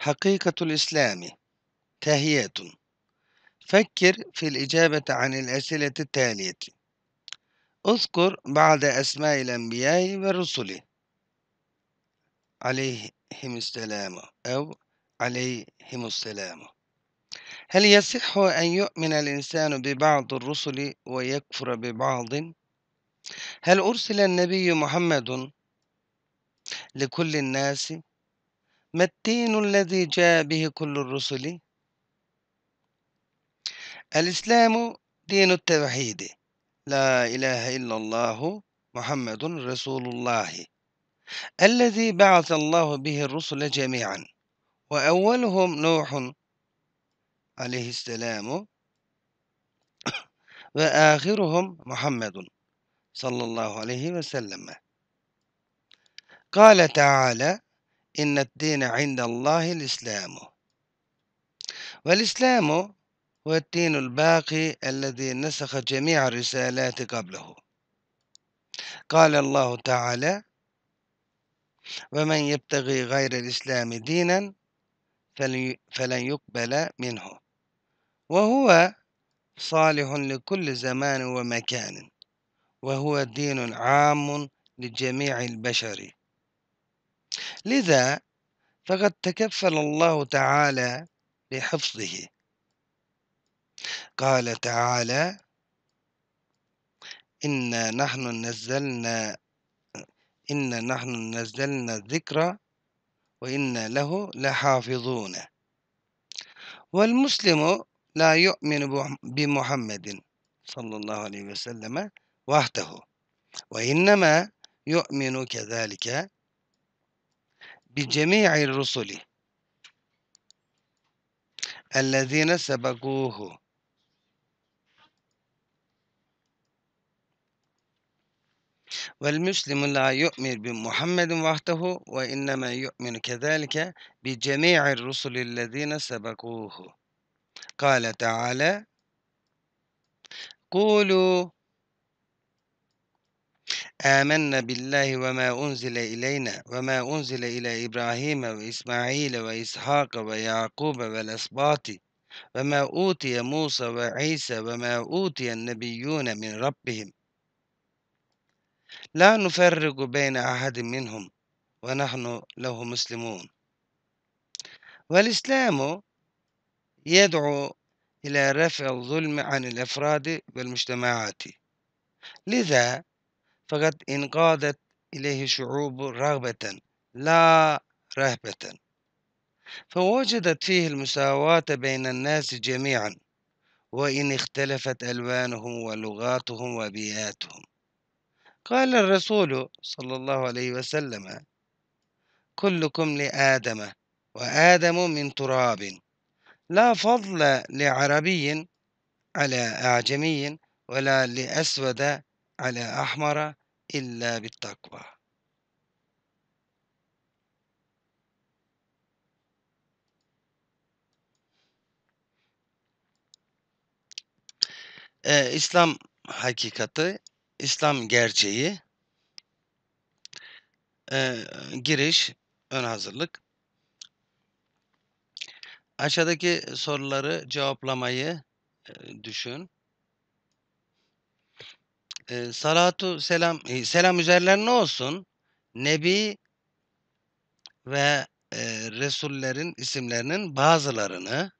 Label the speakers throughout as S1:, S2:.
S1: حقيقة الإسلام تاهيات فكر في الإجابة عن الأسئلة التالية اذكر بعض أسماء الأنبياء والرسل عليهم السلام أو عليهم السلام هل يصح أن يؤمن الإنسان ببعض الرسل ويكفر ببعض؟ هل أرسل النبي محمد لكل الناس ما الدين الذي جاء به كل الرسل الإسلام دين التوحيد لا إله إلا الله محمد رسول الله الذي بعث الله به الرسل جميعا وأولهم نوح عليه السلام وآخرهم محمد صلى الله عليه وسلم قال تعالى إن الدين عند الله الإسلام والإسلام هو الدين الباقي الذي نسخ جميع الرسالات قبله قال الله تعالى ومن يبتغي غير الإسلام دينا فلن يقبل منه وهو صالح لكل زمان ومكان وهو دين عام لجميع البشر لذا فقد تكفل الله تعالى بحفظه قال تعالى إنا نحن نزلنا إنا نحن نزلنا الذكر وإنا له لحافظون والمسلم لا يؤمن بمحمد صلى الله عليه وسلم وحده وإنما يؤمن كذلك بجميع الرسل الذين سبقوه والمسلم لا يؤمن بمحمد وحده وإنما يؤمن كذلك بجميع الرسل الذين سبقوه قال تعالى قولوا آمنا بالله وما أنزل إلينا وما أنزل إلى إبراهيم وإسماعيل وإسحاق ويعقوب والأسباط وما أوتي موسى وعيسى وما أوتي النبيون من ربهم لا نفرق بين أحد منهم ونحن له مسلمون والإسلام يدعو إلى رفع الظلم عن الأفراد والمجتمعات لذا فقد انقادت إليه شعوب رغبة لا رهبة فوجدت فيه المساواة بين الناس جميعا وإن اختلفت ألوانهم ولغاتهم وبيئاتهم قال الرسول صلى الله عليه وسلم كلكم لآدم وآدم من تراب لا فضل لعربي على أعجمي ولا لأسود على أحمر illa bit takva. Ee, İslam hakikati, İslam gerçeği, e, giriş, ön hazırlık. Aşağıdaki soruları cevaplamayı e, düşün e, salatu selam e, selam üzerlerine olsun. Nebi ve e, Resullerin isimlerinin bazılarını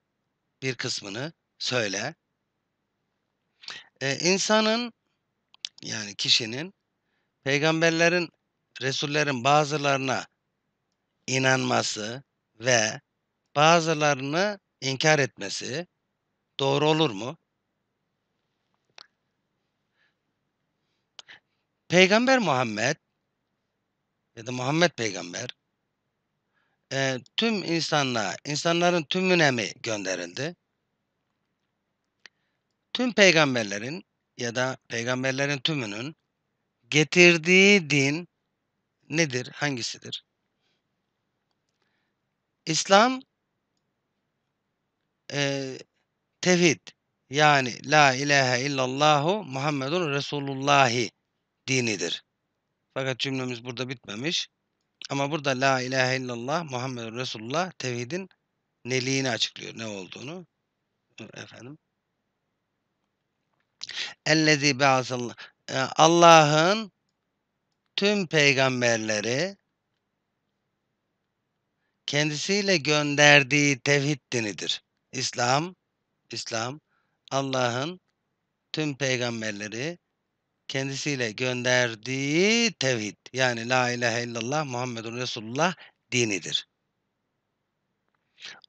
S1: bir kısmını söyle. E, insanın yani kişinin peygamberlerin Resullerin bazılarına inanması ve bazılarını inkar etmesi doğru olur mu? Peygamber Muhammed ya da Muhammed Peygamber e, tüm insanlığa, insanların tümüne mi gönderildi? Tüm peygamberlerin ya da peygamberlerin tümünün getirdiği din nedir, hangisidir? İslam e, tevhid yani la ilahe illallahu Muhammedun Resulullahi dinidir. Fakat cümlemiz burada bitmemiş. Ama burada La ilahe illallah Muhammed Resulullah tevhidin neliğini açıklıyor. Ne olduğunu. Efendim. Ellezî be'asallah. E, Allah'ın tüm peygamberleri kendisiyle gönderdiği tevhid dinidir. İslam, İslam Allah'ın tüm peygamberleri kendisiyle gönderdiği tevhid yani la ilahe illallah Muhammedun Resulullah dinidir.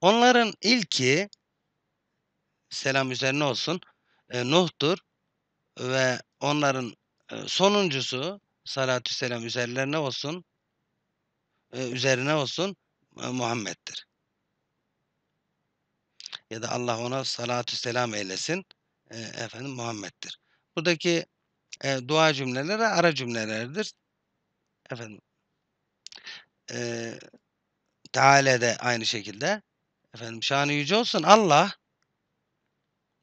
S1: Onların ilki selam üzerine olsun e, Nuh'tur ve onların e, sonuncusu salatü selam üzerlerine olsun e, üzerine olsun Muhammed'dir. Ya da Allah ona salatü selam eylesin efendim Muhammed'dir. Buradaki e, dua cümleleri ara cümlelerdir. Efendim. E, de aynı şekilde. Efendim şanı yüce olsun Allah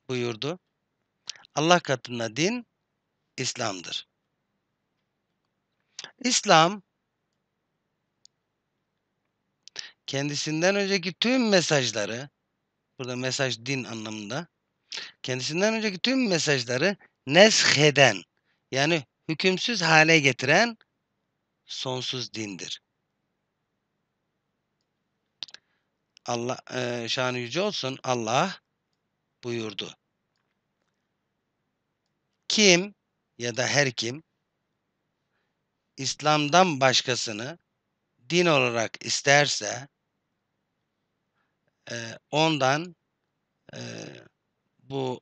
S1: buyurdu. Allah katında din İslam'dır. İslam kendisinden önceki tüm mesajları burada mesaj din anlamında kendisinden önceki tüm mesajları nesheden yani hükümsüz hale getiren sonsuz dindir. Allah e, şanı yüce olsun Allah buyurdu. Kim ya da her kim İslam'dan başkasını din olarak isterse e, ondan e, bu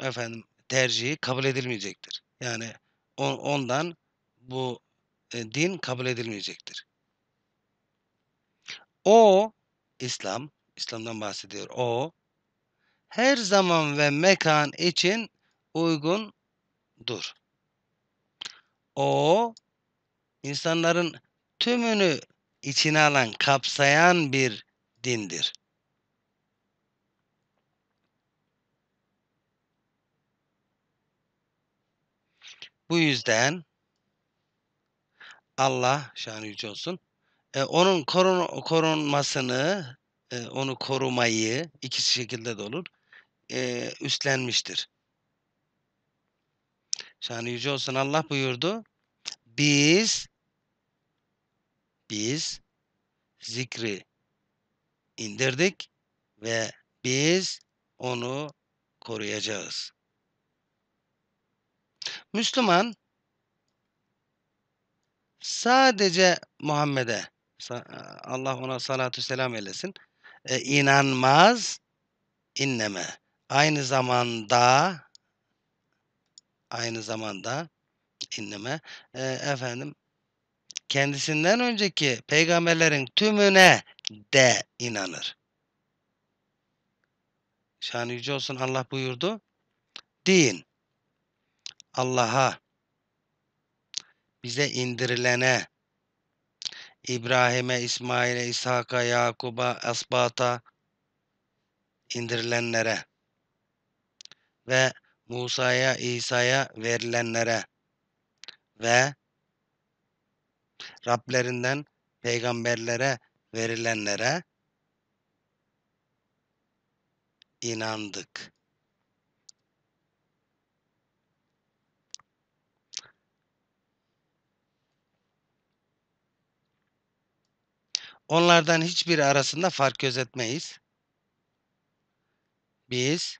S1: e, efendim tercihi kabul edilmeyecektir. Yani ondan bu e, din kabul edilmeyecektir. O İslam, İslam'dan bahsediyor. O her zaman ve mekan için uygundur. O insanların tümünü içine alan, kapsayan bir dindir. Bu yüzden Allah şanı yüce olsun. E, onun korun, korunmasını, e, onu korumayı iki şekilde de olur. E, üstlenmiştir. Şanı yüce olsun Allah buyurdu. Biz biz zikri indirdik ve biz onu koruyacağız. Müslüman sadece Muhammed'e e, Allah ona salatü selam eylesin e, inanmaz inneme aynı zamanda aynı zamanda inneme e, efendim kendisinden önceki peygamberlerin tümüne de inanır. Şanı yüce olsun Allah buyurdu. Din Allah'a, bize indirilene, İbrahim'e, İsmail'e, İshak'a, Yakub'a, Asbat'a indirilenlere ve Musa'ya, İsa'ya verilenlere ve Rablerinden peygamberlere verilenlere inandık. Onlardan hiçbir arasında fark gözetmeyiz. Biz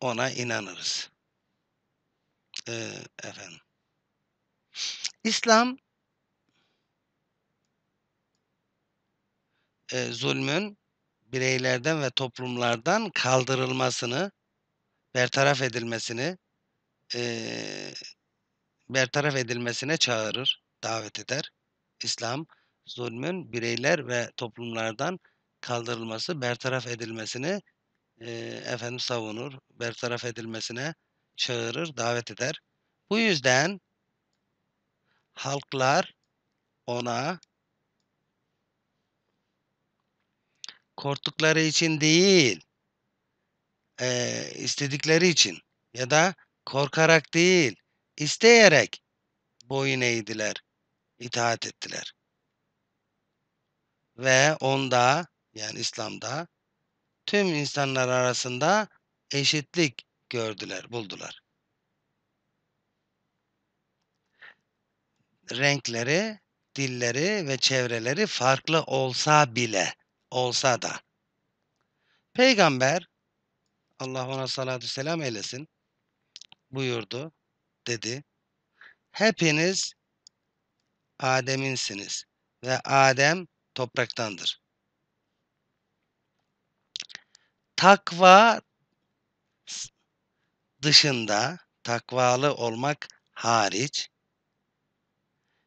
S1: ona inanırız. Ee, efendim. İslam e, zulmün bireylerden ve toplumlardan kaldırılmasını, bertaraf edilmesini, e, bertaraf edilmesine çağırır, davet eder. İslam zulmün bireyler ve toplumlardan kaldırılması, bertaraf edilmesini e, efendim savunur, bertaraf edilmesine çağırır, davet eder. Bu yüzden halklar ona korktukları için değil, e, istedikleri için ya da korkarak değil, isteyerek boyun eğdiler itaat ettiler. Ve onda yani İslam'da tüm insanlar arasında eşitlik gördüler, buldular. Renkleri, dilleri ve çevreleri farklı olsa bile, olsa da. Peygamber, Allah ona salatü selam eylesin, buyurdu, dedi. Hepiniz Adem'insiniz ve Adem topraktandır. Takva dışında takvalı olmak hariç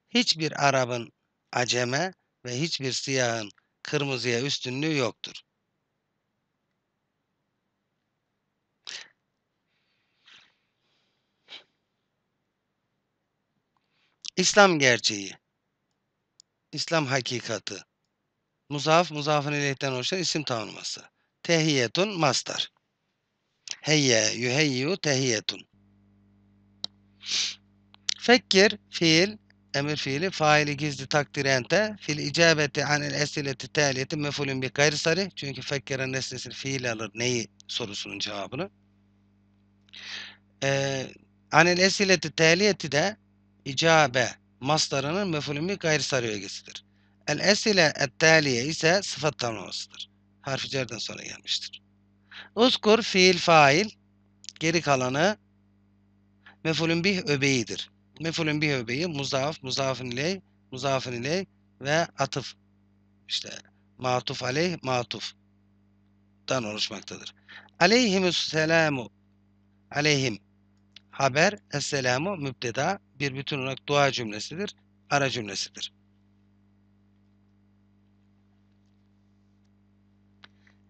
S1: hiçbir Arap'ın aceme ve hiçbir siyahın kırmızıya üstünlüğü yoktur. İslam gerçeği İslam Hakikati, Muzaf, muzafın ileyhten oluşan isim tanıması. Tehiyetun, mastar. Heyye, yuheyyu, tehiyetun. Fekir fiil, emir fiili, faili gizli takdirente, fil icabeti anil esileti teliyeti mefulün bir gayri sarı Çünkü fekkiren nesnesini fiil alır neyi sorusunun cevabını. Ee, anil esileti teliyeti de icabe, mastarının mefulün gayri sarı ögesidir. El esile ettaliye ise sıfat tanımasıdır. Harfi cerden sonra gelmiştir. Uskur fiil fail geri kalanı mefulün bih öbeğidir. Mefulün bih öbeği muzaf, muzafın iley, muzafın iley ve atıf. işte matuf aleyh, matuf dan oluşmaktadır. Aleyhimüsselamu aleyhim haber, esselamu mübdeda bir bütün olarak dua cümlesidir, ara cümlesidir.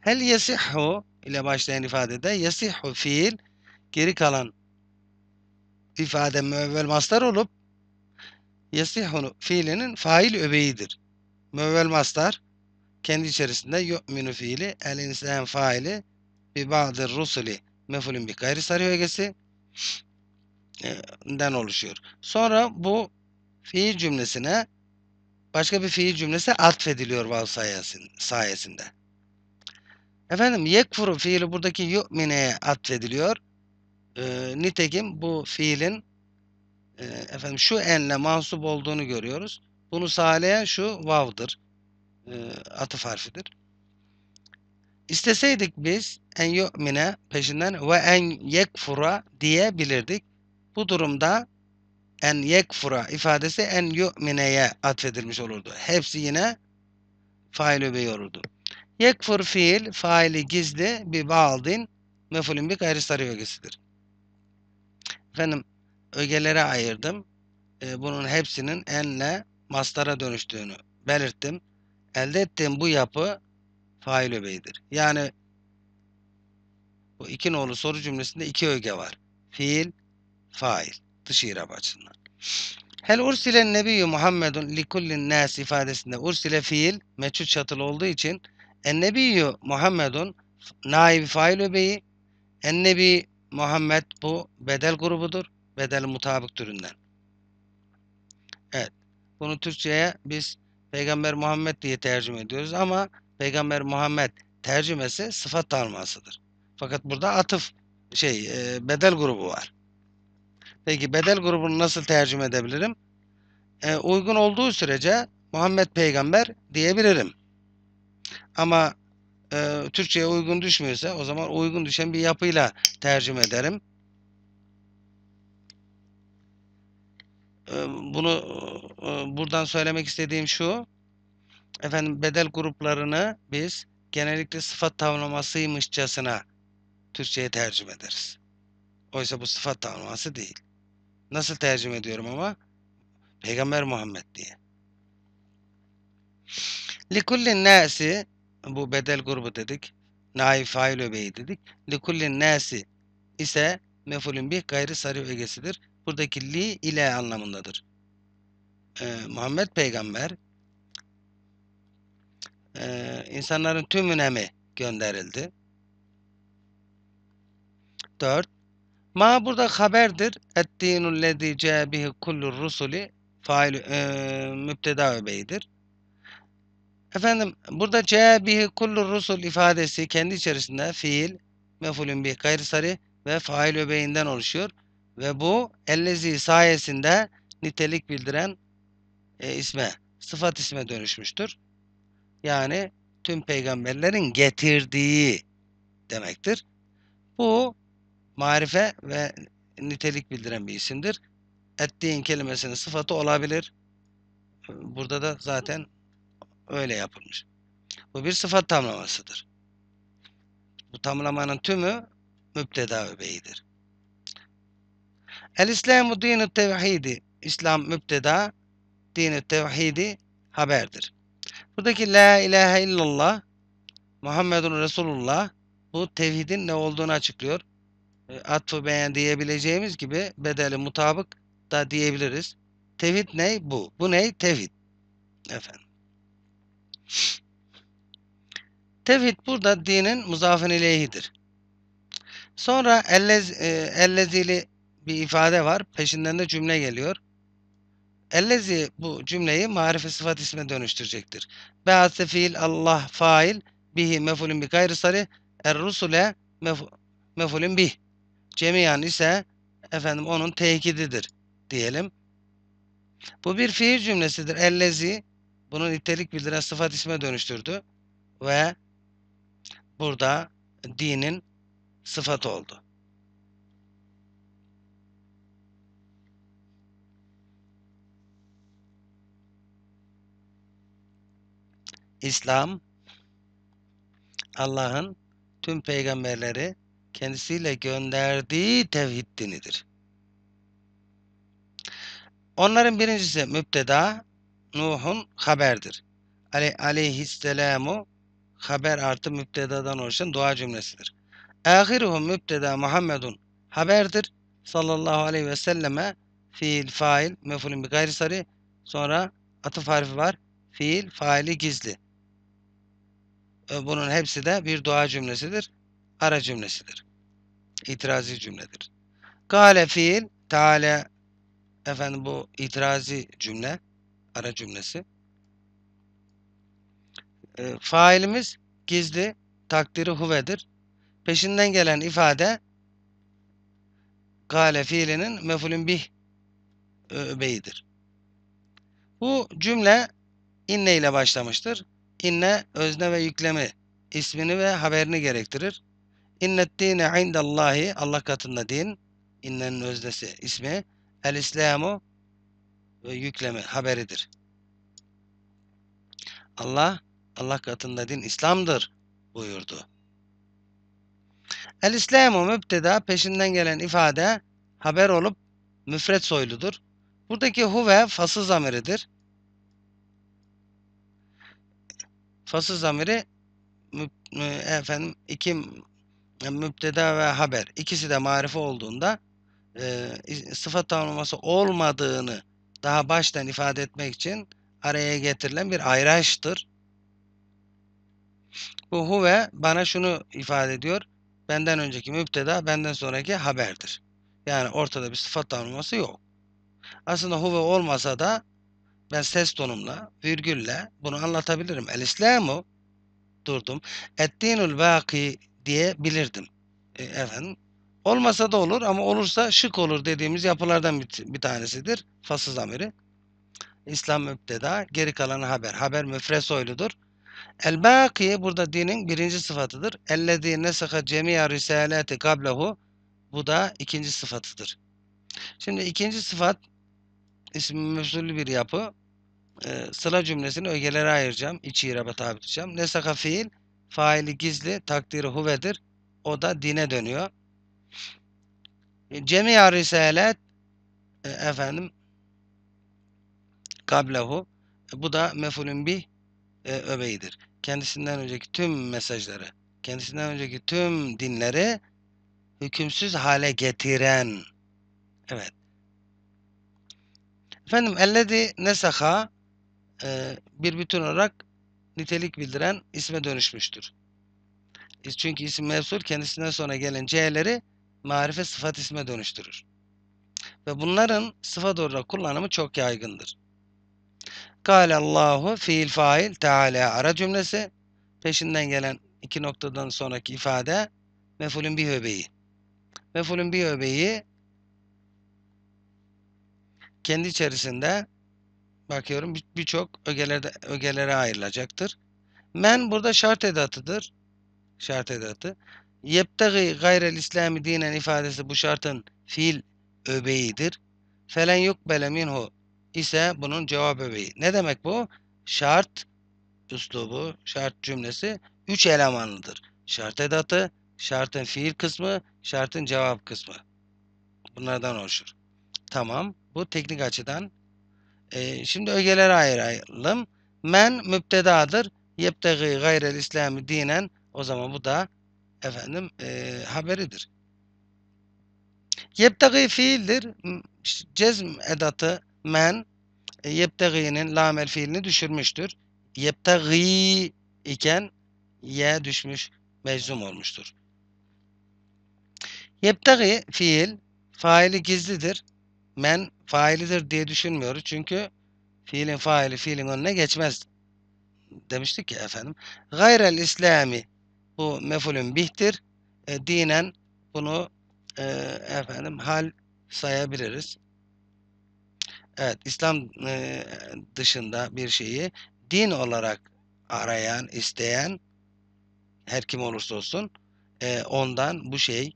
S1: Hel yesihhu ile başlayan ifadede yesihhu fiil geri kalan ifade müevvel mastar olup yesihhu fiilinin fail öbeğidir. Müevvel mastar kendi içerisinde yu'minu fiili el insan faili bi ba'dir rusuli mefulün bi gayri sarı ögesi den oluşuyor. Sonra bu fiil cümlesine başka bir fiil cümlesi atfediliyor vav sayesinde. Efendim yekfuru fiili buradaki yu'mineye atfediliyor. E, nitekim bu fiilin e, efendim şu enle mansup olduğunu görüyoruz. Bunu sağlayan şu vav'dır. E, atıf harfidir. İsteseydik biz en yu'mine peşinden ve en yekfura diyebilirdik. Bu durumda en yekfura ifadesi en yu'mineye atfedilmiş olurdu. Hepsi yine fail öbeği olurdu. Yekfur fiil faili gizli bir bağldin mefulün bir gayri sarı ögesidir. Efendim ögelere ayırdım. E, bunun hepsinin enle mastara dönüştüğünü belirttim. Elde ettiğim bu yapı fail öbeğidir. Yani bu iki nolu soru cümlesinde iki öge var. Fiil, fail. Dış irab açısından. Hel ursilen nebiyyü Muhammedun likullin nas ifadesinde ursile fiil meçhul çatılı olduğu için ennebiyyü Muhammedun naibi fail öbeği ennebi Muhammed bu bedel grubudur. Bedel mutabık türünden. Evet. Bunu Türkçe'ye biz Peygamber Muhammed diye tercüme ediyoruz ama Peygamber Muhammed tercümesi sıfat almasıdır. Fakat burada atıf şey e, bedel grubu var. Peki bedel grubunu nasıl tercüme edebilirim? E, uygun olduğu sürece Muhammed Peygamber diyebilirim. Ama e, Türkçe'ye uygun düşmüyorsa o zaman uygun düşen bir yapıyla tercüme ederim. E, bunu e, buradan söylemek istediğim şu. Efendim bedel gruplarını biz genellikle sıfat tavlamasıymışçasına Türkçe'ye tercüme ederiz. Oysa bu sıfat tanımlaması değil. Nasıl tercüme ediyorum ama? Peygamber Muhammed diye. Likullin nasi bu bedel grubu dedik. Naif fail öbeği dedik. Likullin nasi ise mefulün bir gayri sarif ögesidir. Buradaki li ile anlamındadır. Ee, Muhammed peygamber e, insanların tümüne mi gönderildi? 4. Ma burada haberdir. Ettinul lezî câbihi kullur rusuli fail e, müpteda öbeydir. Efendim burada cebihi kullu rusul ifadesi kendi içerisinde fiil, mefulün bir gayri sarı ve fail öbeğinden oluşuyor. Ve bu ellezi sayesinde nitelik bildiren e, isme, sıfat isme dönüşmüştür. Yani tüm peygamberlerin getirdiği demektir. Bu marife ve nitelik bildiren bir isimdir. Ettiğin kelimesinin sıfatı olabilir. Burada da zaten öyle yapılmış. Bu bir sıfat tamlamasıdır. Bu tamlamanın tümü mübteda öbeğidir. El-İslamu dinu tevhidi. İslam mübteda, dini tevhidi haberdir. Buradaki la ilahe illallah, Muhammedun Resulullah bu tevhidin ne olduğunu açıklıyor. E, atfı beğen diyebileceğimiz gibi bedeli mutabık da diyebiliriz. Tevhid ne? Bu. Bu ne? Tevhid. Efendim. Tevhid burada dinin muzafın ileyhidir. Sonra ellez, e, ellezili bir ifade var. Peşinden de cümle geliyor. Ellezi bu cümleyi marife sıfat isme dönüştürecektir. Be'ase fiil Allah fail bihi mefulün bi gayrı sarı er rusule mefulün bih. Cemiyan ise efendim onun tekididir diyelim. Bu bir fiil cümlesidir. Ellezi bunu nitelik bildiren sıfat isme dönüştürdü ve burada dinin sıfat oldu. İslam Allah'ın tüm peygamberleri kendisiyle gönderdiği tevhid dinidir. Onların birincisi müpteda Nuh'un haberdir. Aley, aleyhisselamu haber artı müptedadan oluşan dua cümlesidir. Ahiruhu müpteda Muhammedun haberdir. Sallallahu aleyhi ve selleme fiil, fail, mefulun bir gayri sarı sonra atıf harfi var. Fiil, faili gizli. Bunun hepsi de bir dua cümlesidir. Ara cümlesidir itirazi cümledir. Gale fiil, Teala efendim bu itirazi cümle, ara cümlesi. E, failimiz gizli, takdiri huvedir. Peşinden gelen ifade gale fiilinin mefulün bih e, öbeğidir. Bu cümle inne ile başlamıştır. İnne özne ve yüklemi ismini ve haberini gerektirir. İnnet İnneddine indallahi Allah katında din. İnnenin öznesi ismi. El İslamu ve yükleme haberidir. Allah Allah katında din İslam'dır buyurdu. El İslamu mübteda peşinden gelen ifade haber olup müfret soyludur. Buradaki huve fası zamiridir. Fası zamiri efendim iki müpteda ve haber ikisi de marife olduğunda e, sıfat tanımlaması olmadığını daha baştan ifade etmek için araya getirilen bir ayraçtır. Bu huve bana şunu ifade ediyor. Benden önceki müpteda, benden sonraki haberdir. Yani ortada bir sıfat tanımlaması yok. Aslında huve olmasa da ben ses tonumla, virgülle bunu anlatabilirim. El İslamu durdum. Ettinul baki diyebilirdim. E, efendim. Olmasa da olur ama olursa şık olur dediğimiz yapılardan bir, bir tanesidir. Fasıl zamiri. İslam müpteda, geri kalanı haber. Haber müfre soyludur. El bakiye burada dinin birinci sıfatıdır. Ellezî nesaha cemiya risaleti kablehu bu da ikinci sıfatıdır. Şimdi ikinci sıfat ismi müfsulü bir yapı. Ee, sıla cümlesini ögelere ayıracağım. İçi iraba tabi tutacağım. Nesaka fiil Faili gizli, takdiri huvedir. O da dine dönüyor. E, Cemiya risalet e, efendim kablehu e, bu da mefulün bir e, öbeyidir. Kendisinden önceki tüm mesajları, kendisinden önceki tüm dinleri hükümsüz hale getiren evet Efendim elledi nesaha e, bir bütün olarak nitelik bildiren isme dönüşmüştür. Çünkü isim mevsul kendisinden sonra gelen C'leri marife sıfat isme dönüştürür. Ve bunların sıfat olarak kullanımı çok yaygındır. Kale Allahu fiil fail Teala ara cümlesi peşinden gelen iki noktadan sonraki ifade mefulün bir öbeği. Mefulün bir öbeği kendi içerisinde bakıyorum birçok ögelerde ögelere ayrılacaktır. Men burada şart edatıdır. Şart edatı. Yeptegi gayrel İslami dinen ifadesi bu şartın fiil öbeğidir. Felen yukbele minhu ise bunun cevap öbeği. Ne demek bu? Şart üslubu, şart cümlesi üç elemanlıdır. Şart edatı, şartın fiil kısmı, şartın cevap kısmı. Bunlardan oluşur. Tamam. Bu teknik açıdan ee, şimdi ögelere ayıralım. Men müptedadır. Yeptegi gayrel İslami dinen o zaman bu da efendim e, haberidir. Yeptegi fiildir. Cezm edatı men e, yepteginin lamel fiilini düşürmüştür. Yeptegi iken ye düşmüş meczum olmuştur. Yeptegi fiil faili gizlidir men failidir diye düşünmüyoruz. Çünkü fiilin faili fiilin önüne geçmez. Demiştik ya efendim. Gayrel İslami bu mefulün bihtir. E, dinen bunu e, efendim hal sayabiliriz. Evet, İslam e, dışında bir şeyi din olarak arayan, isteyen her kim olursa olsun e, ondan bu şey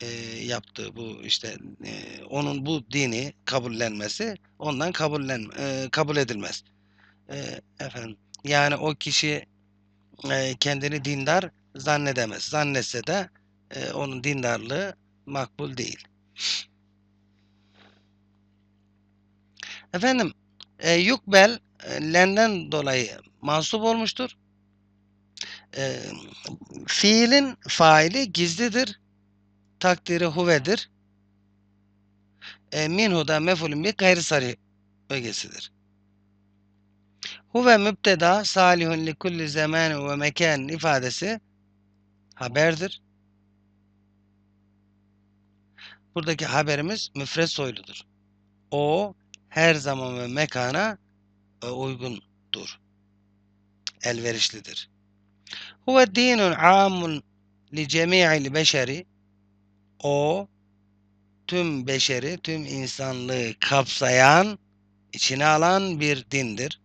S1: e, yaptığı bu işte e, onun bu dini kabullenmesi ondan kabullen e, kabul edilmez. E, efendim yani o kişi e, kendini dindar zannedemez. Zannetse de e, onun dindarlığı makbul değil. Efendim e, yukbel e, lenden dolayı mansup olmuştur. E, fiilin faili gizlidir takdiri huvedir. E, minhu da mefulün bir gayrı sarı ögesidir. Huve mübteda salihun li kulli zamanı ve mekan ifadesi haberdir. Buradaki haberimiz müfret soyludur. O her zaman ve mekana e, uygundur. Elverişlidir. Huve dinun amun li cemi'il beşeri o tüm beşeri, tüm insanlığı kapsayan, içine alan bir dindir.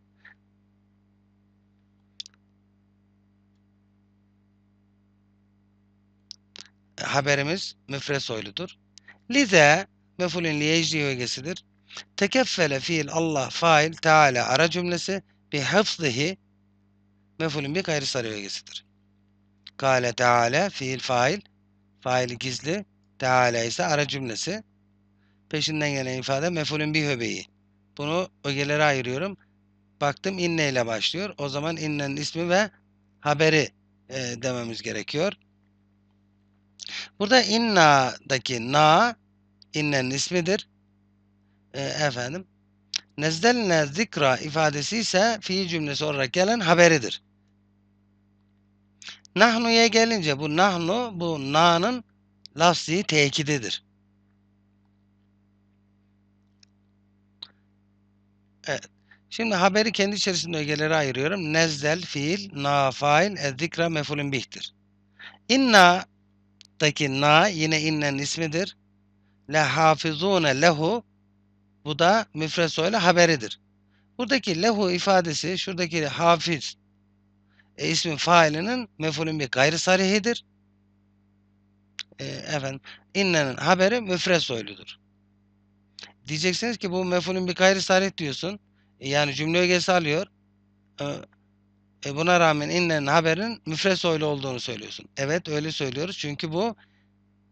S1: Haberimiz müfre soyludur. Lize mefulün liyecli ögesidir. Tekeffele fiil Allah fail Teala ara cümlesi bi hıfzıhi mefulün bir gayri sarı ögesidir. Kale Teala fiil fail fail gizli Teala ise ara cümlesi. Peşinden gelen ifade mefulün bir höbeyi. Bunu ögelere ayırıyorum. Baktım inne ile başlıyor. O zaman innenin ismi ve haberi e, dememiz gerekiyor. Burada inna'daki na innenin ismidir. E, efendim nezdelne zikra ifadesi ise fiil cümlesi olarak gelen haberidir. Nahnu'ya gelince bu nahnu bu na'nın lastiği tekidedir. Evet. Şimdi haberi kendi içerisinde ögelere ayırıyorum. Nezdel fiil, na, fail, ezdikra mefulün bihtir. İnna'daki na yine innen ismidir. Le hafizune lehu bu da müfreso ile haberidir. Buradaki lehu ifadesi şuradaki hafiz e, ismin failinin mefulün bir gayri sarihidir e, efendim innenin haberi müfred soyludur. Diyeceksiniz ki bu mefulün bir gayri salih diyorsun. E, yani cümle ögesi alıyor. Ee, e, buna rağmen innenin haberin müfred soylu olduğunu söylüyorsun. Evet öyle söylüyoruz. Çünkü bu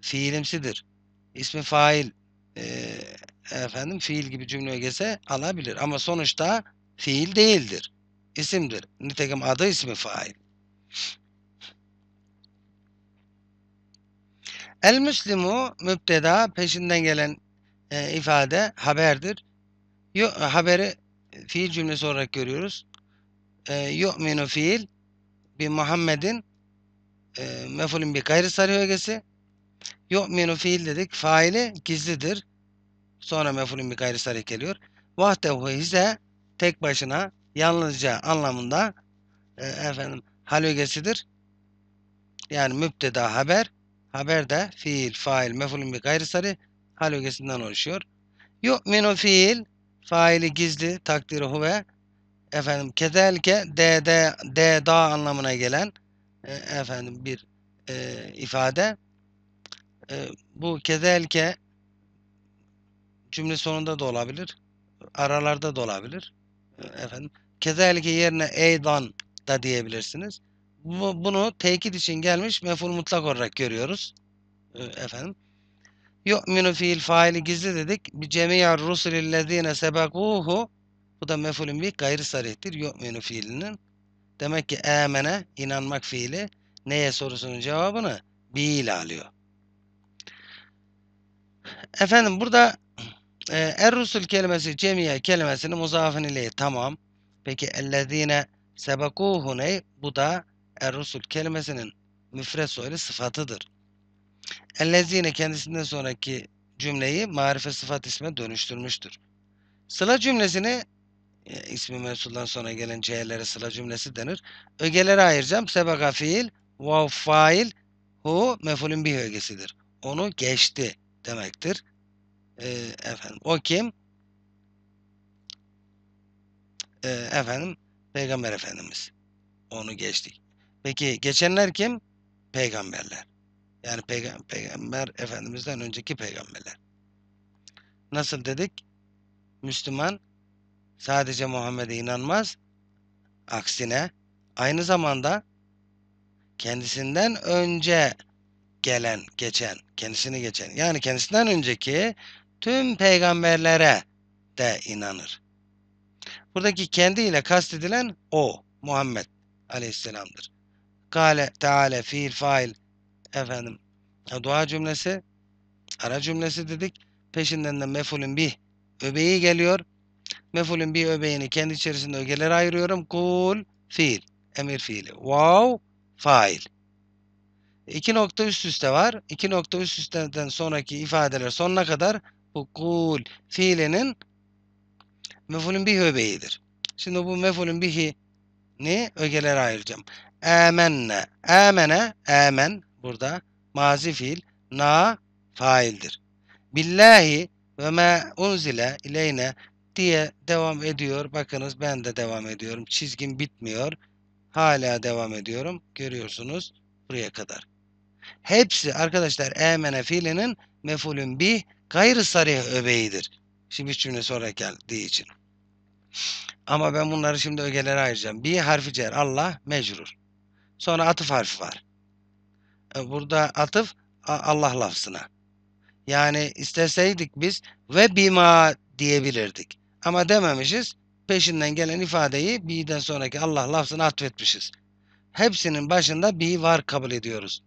S1: fiilimsidir. İsmi fail e, efendim fiil gibi cümle ögesi alabilir. Ama sonuçta fiil değildir. İsimdir. Nitekim adı ismi fail. El müslimu müpteda peşinden gelen e, ifade haberdir. Yo, haberi fiil cümlesi olarak görüyoruz. E, yu'minu fiil bi Muhammed'in e, mefulün bir gayri sarı ögesi. Yu'minu fiil dedik. Faili gizlidir. Sonra mefulün bir gayri sarı geliyor. Vahdehu ise tek başına yalnızca anlamında e, efendim hal ögesidir. Yani müpteda haber Haber de fiil, fail, mefulun bir gayri hal ögesinden oluşuyor. Yu'minu fiil faili gizli takdiri huve efendim kedelke de de de da anlamına gelen e, efendim bir e, ifade. E, bu kedelke cümle sonunda da olabilir. Aralarda da olabilir. E, efendim kedelke yerine eydan da diyebilirsiniz bu, bunu tekit için gelmiş meful mutlak olarak görüyoruz. Ee, efendim. Yu'minu fiil faili gizli dedik. Bi cemiyar rusulillezine sebakuhu bu da mefulün bir gayri sarihtir. Yu'minu fiilinin. Demek ki emene inanmak fiili neye sorusunun cevabını bi ile alıyor. Efendim burada e, er-rusul kelimesi cemiye kelimesini muzafın ile tamam. Peki ellezine sebakuhu ne? Bu da Er-Rusul kelimesinin müfred soylu sıfatıdır. Ellezine kendisinden sonraki cümleyi marife sıfat isme dönüştürmüştür. Sıla cümlesini e, ismi mensuldan sonra gelen c'lere sıla cümlesi denir. Ögelere ayıracağım. Sebeka fiil, vav fail, hu mefulün bir ögesidir. Onu geçti demektir. Ee, efendim o kim? Ee, efendim Peygamber Efendimiz. Onu geçtik. Peki geçenler kim? Peygamberler. Yani peygamber, peygamber Efendimiz'den önceki peygamberler. Nasıl dedik? Müslüman sadece Muhammed'e inanmaz. Aksine aynı zamanda kendisinden önce gelen, geçen, kendisini geçen yani kendisinden önceki tüm peygamberlere de inanır. Buradaki kendiyle kastedilen o Muhammed aleyhisselamdır. Kale Teala fiil fail efendim e, dua cümlesi ara cümlesi dedik. Peşinden de mefulün bih öbeği geliyor. Mefulün bih öbeğini kendi içerisinde ögelere ayırıyorum. Kul fiil emir fiili. Wow fail. İki nokta üst üste var. İki nokta üst üsteden sonraki ifadeler sonuna kadar bu kul fiilinin mefulün bih öbeğidir. Şimdi bu mefulün bihi ne ögelere ayıracağım. Âmenne. Âmene, âmen burada mazi fiil, na faildir. Billahi ve me unzile ileyne diye devam ediyor. Bakınız ben de devam ediyorum. Çizgim bitmiyor. Hala devam ediyorum. Görüyorsunuz buraya kadar. Hepsi arkadaşlar emene fiilinin mefulün bi gayrı sarih öbeğidir. Şimdi bir cümle sonra geldiği için. Ama ben bunları şimdi ögelere ayıracağım. Bi harfi cer Allah mecrur. Sonra atıf harfi var. E, burada atıf Allah lafzına. Yani isteseydik biz ve bima diyebilirdik. Ama dememişiz. Peşinden gelen ifadeyi bi'den sonraki Allah lafzına atfetmişiz. Hepsinin başında bi var kabul ediyoruz.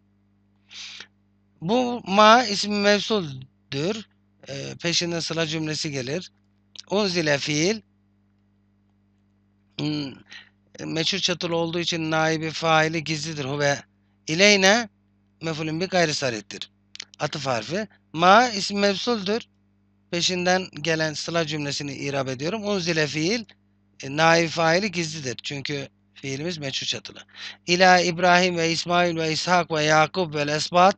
S1: Bu ma ismi mevsuldür. E, peşinden sıla cümlesi gelir. Unzile fiil meçhul çatıl olduğu için naibi faili gizlidir. Huve ileyne mefulün bir gayri sarittir. Atıf harfi. Ma isim mevsuldür. Peşinden gelen sıla cümlesini irab ediyorum. Unzile fiil e, naibi faili gizlidir. Çünkü fiilimiz meçhul çatılı. İla İbrahim ve İsmail ve İshak ve Yakup ve Esbat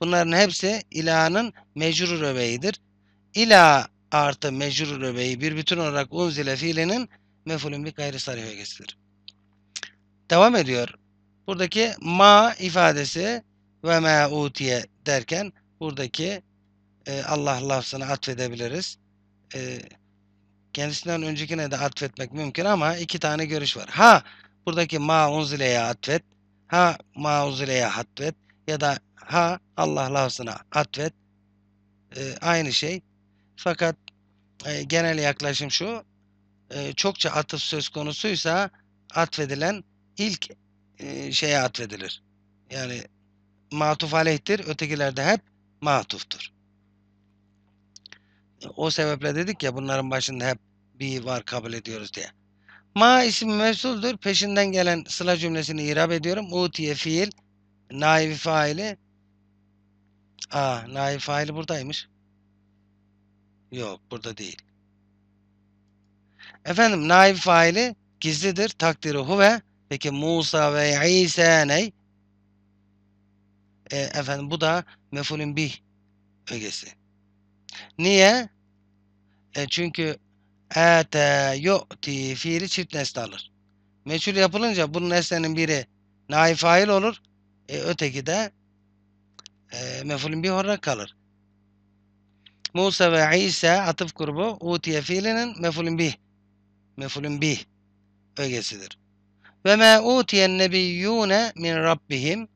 S1: bunların hepsi ila'nın mecrur öbeğidir. İla artı mecrur öbeği bir bütün olarak unzile fiilinin mefulün bir gayri sarife kesilir. Devam ediyor. Buradaki ma ifadesi ve ma utiye derken buradaki e, Allah lafzını atfedebiliriz. E, kendisinden öncekine de atfetmek mümkün ama iki tane görüş var. Ha buradaki ma unzileye atfet, ha ma unzileye atfet ya da ha Allah lafzına atfet. E, aynı şey. Fakat e, genel yaklaşım şu e, çokça atıf söz konusuysa atfedilen ilk e, şeye atfedilir. Yani matuf aleyhtir, ötekilerde hep matuftur. O sebeple dedik ya bunların başında hep bir var kabul ediyoruz diye. Ma isim mevsuldur. Peşinden gelen sıla cümlesini irab ediyorum. Utiye fiil. Naibi faili. Aa, naibi faili buradaymış. Yok, burada değil. Efendim naib faili gizlidir. Takdiri huve. Peki Musa ve İsa ney? E, efendim bu da mefulün bih ögesi. Niye? E, çünkü ete yu'ti fiili çift nesne alır. Meçhul yapılınca bunun nesnenin biri naif fail olur. E, öteki de e, mefulün bir olarak kalır. Musa ve İsa atıf grubu utiye fiilinin mefulün bih mefulün bih ögesidir. Ve ma utiyen nebiyyune min rabbihim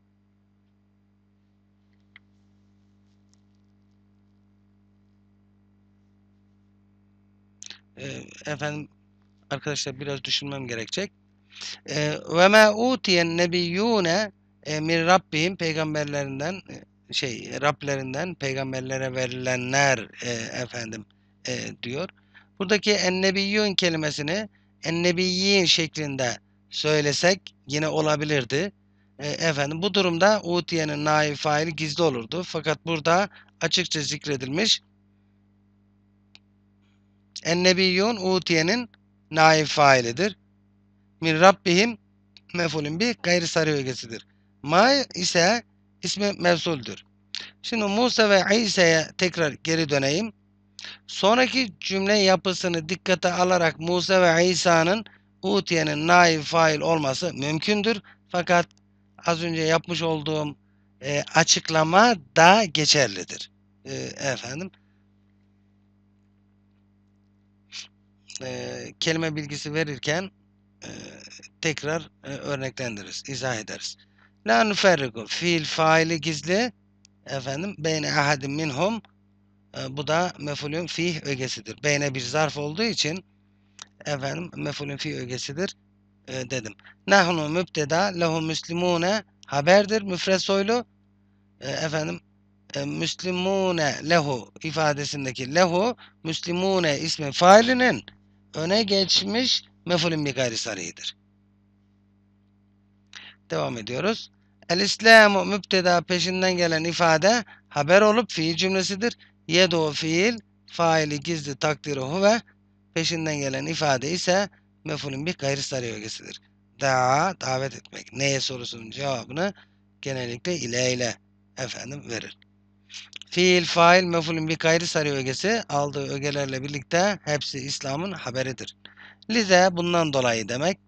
S1: ee, efendim arkadaşlar biraz düşünmem gerekecek. Ee, ve ma utiyen nebiyyune e, min rabbihim peygamberlerinden e, şey Rablerinden peygamberlere verilenler e, efendim diyor. Buradaki ennebiyyun kelimesini ennebiyyin şeklinde söylesek yine olabilirdi. E, efendim bu durumda utiyenin naif faili gizli olurdu. Fakat burada açıkça zikredilmiş. Ennebiyyun utiyenin naif failidir. Min Rabbihim mefulün bi gayri sarı ögesidir. Ma ise ismi mevsuldür. Şimdi Musa ve İsa'ya tekrar geri döneyim. Sonraki cümle yapısını dikkate alarak Musa ve İsa'nın Utiye'nin naif fail olması mümkündür. Fakat az önce yapmış olduğum e, açıklama da geçerlidir. E, efendim. E, kelime bilgisi verirken e, tekrar e, örneklendiririz, izah ederiz. La nuferriku fiil faili gizli efendim beyne ahadim minhum ee, bu da mefulün fih ögesidir. Beyne bir zarf olduğu için efendim mefulün fih ögesidir e, dedim. Nahnu mübteda lehu müslimune haberdir. Müfret soylu e, efendim e, müslimune lehu ifadesindeki lehu müslimune ismi failinin öne geçmiş mefulün bir gayri sarıdır. Devam ediyoruz. El İslamu mübteda peşinden gelen ifade haber olup fiil cümlesidir. Yedu fiil faili gizli takdiri huve peşinden gelen ifade ise mefulün bir gayrı sarı ögesidir. Daha davet etmek. Neye sorusunun cevabını genellikle ile ile efendim verir. Fiil, fail, mefulün bir gayrı sarı ögesi aldığı ögelerle birlikte hepsi İslam'ın haberidir. Lize bundan dolayı demek.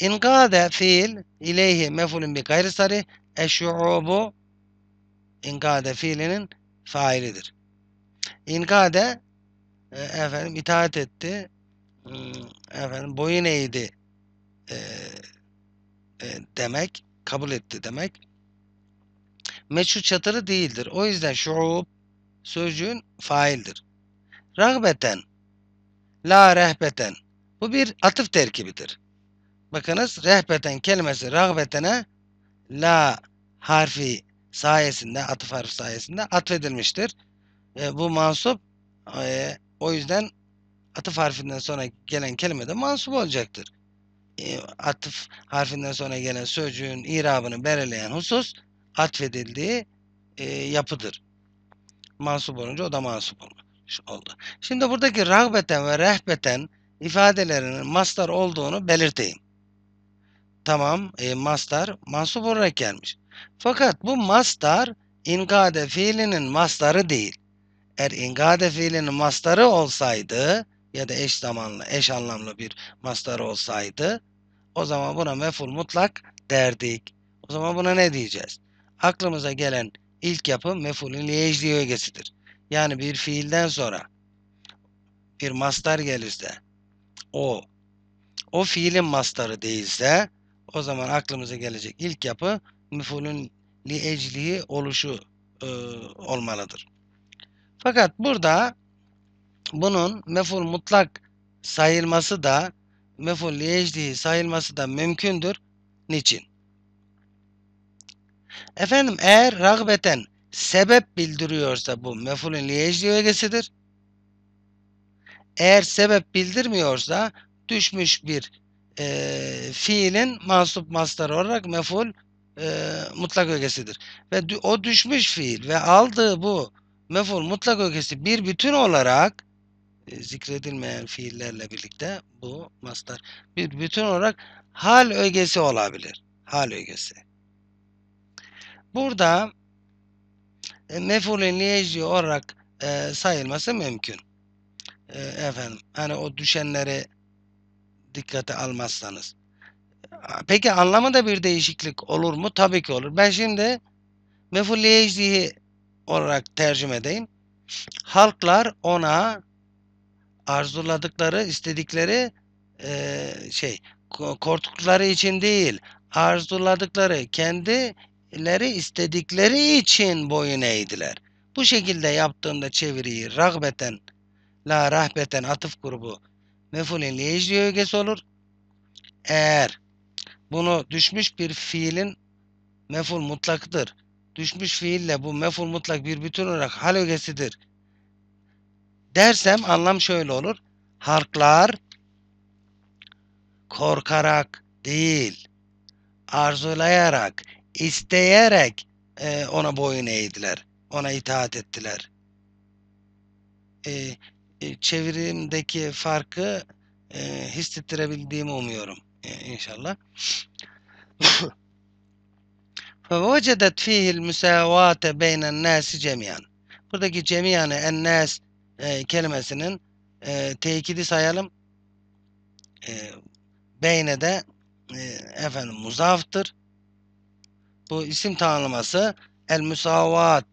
S1: İnkade fiil ileyhi mefulün bir gayrı sarı eşşu'ubu inkade fiilinin failidir. İnkade e, efendim itaat etti. Hmm, efendim boyun eğdi e, e, demek, kabul etti demek. Meçhul çatırı değildir. O yüzden şuub sözcüğün faildir. rahbeten la rehbeten. Bu bir atıf terkibidir. Bakınız rehbeten kelimesi ragbetene la harfi sayesinde, atıf harfi sayesinde atfedilmiştir. E, bu mansup. E, o yüzden atıf harfinden sonra gelen kelime de mansup olacaktır. E, atıf harfinden sonra gelen sözcüğün irabını belirleyen husus atfedildiği e, yapıdır. Mansup olunca o da mansup olmuş oldu. Şimdi buradaki rahbeten ve rehbeten ifadelerinin mastar olduğunu belirteyim. Tamam, e, mastar mansup olarak gelmiş. Fakat bu mastar inkade fiilinin mastarı değil. Eğer ingade fiilinin mastarı olsaydı ya da eş zamanlı, eş anlamlı bir mastarı olsaydı o zaman buna meful mutlak derdik. O zaman buna ne diyeceğiz? Aklımıza gelen ilk yapı mefulün liyecli ögesidir. Yani bir fiilden sonra bir mastar gelirse o o fiilin mastarı değilse o zaman aklımıza gelecek ilk yapı mefulün li oluşu e, olmalıdır. Fakat burada bunun meful mutlak sayılması da meful liyecdihi sayılması da mümkündür. Niçin? Efendim eğer rağbeten sebep bildiriyorsa bu mefulün liyecdihi ögesidir. Eğer sebep bildirmiyorsa düşmüş bir e, fiilin mansup mastarı olarak meful e, mutlak ögesidir. Ve o düşmüş fiil ve aldığı bu meful mutlak ögesi bir bütün olarak e, zikredilmeyen fiillerle birlikte bu mastar bir bütün olarak hal ögesi olabilir. Hal ögesi. Burada e, mefulün liyeci olarak e, sayılması mümkün. E, efendim hani o düşenleri dikkate almazsanız. Peki anlamı da bir değişiklik olur mu? Tabii ki olur. Ben şimdi meful liyeciyi olarak tercüme edeyim. Halklar ona arzuladıkları, istedikleri e, şey korktukları için değil, arzuladıkları, kendileri istedikleri için boyun eğdiler. Bu şekilde yaptığında çeviriyi rahbeten la rahbeten atıf grubu mefulin liyecli ögesi olur. Eğer bunu düşmüş bir fiilin meful mutlaktır düşmüş fiille bu meful mutlak bir bütün olarak hal ögesidir dersem anlam şöyle olur. Harklar korkarak değil, arzulayarak, isteyerek e, ona boyun eğdiler. Ona itaat ettiler. E, e, çevirimdeki farkı e, hissettirebildiğimi umuyorum. E, inşallah. فَوَجَدَتْ ف۪يهِ الْمُسَاوَاتَ بَيْنَ النَّاسِ cemiyan. Buradaki cemiyanı ennas e, kelimesinin e, tekidi sayalım. E, beyne de e, efendim muzaftır. Bu isim tanımlaması el müsavat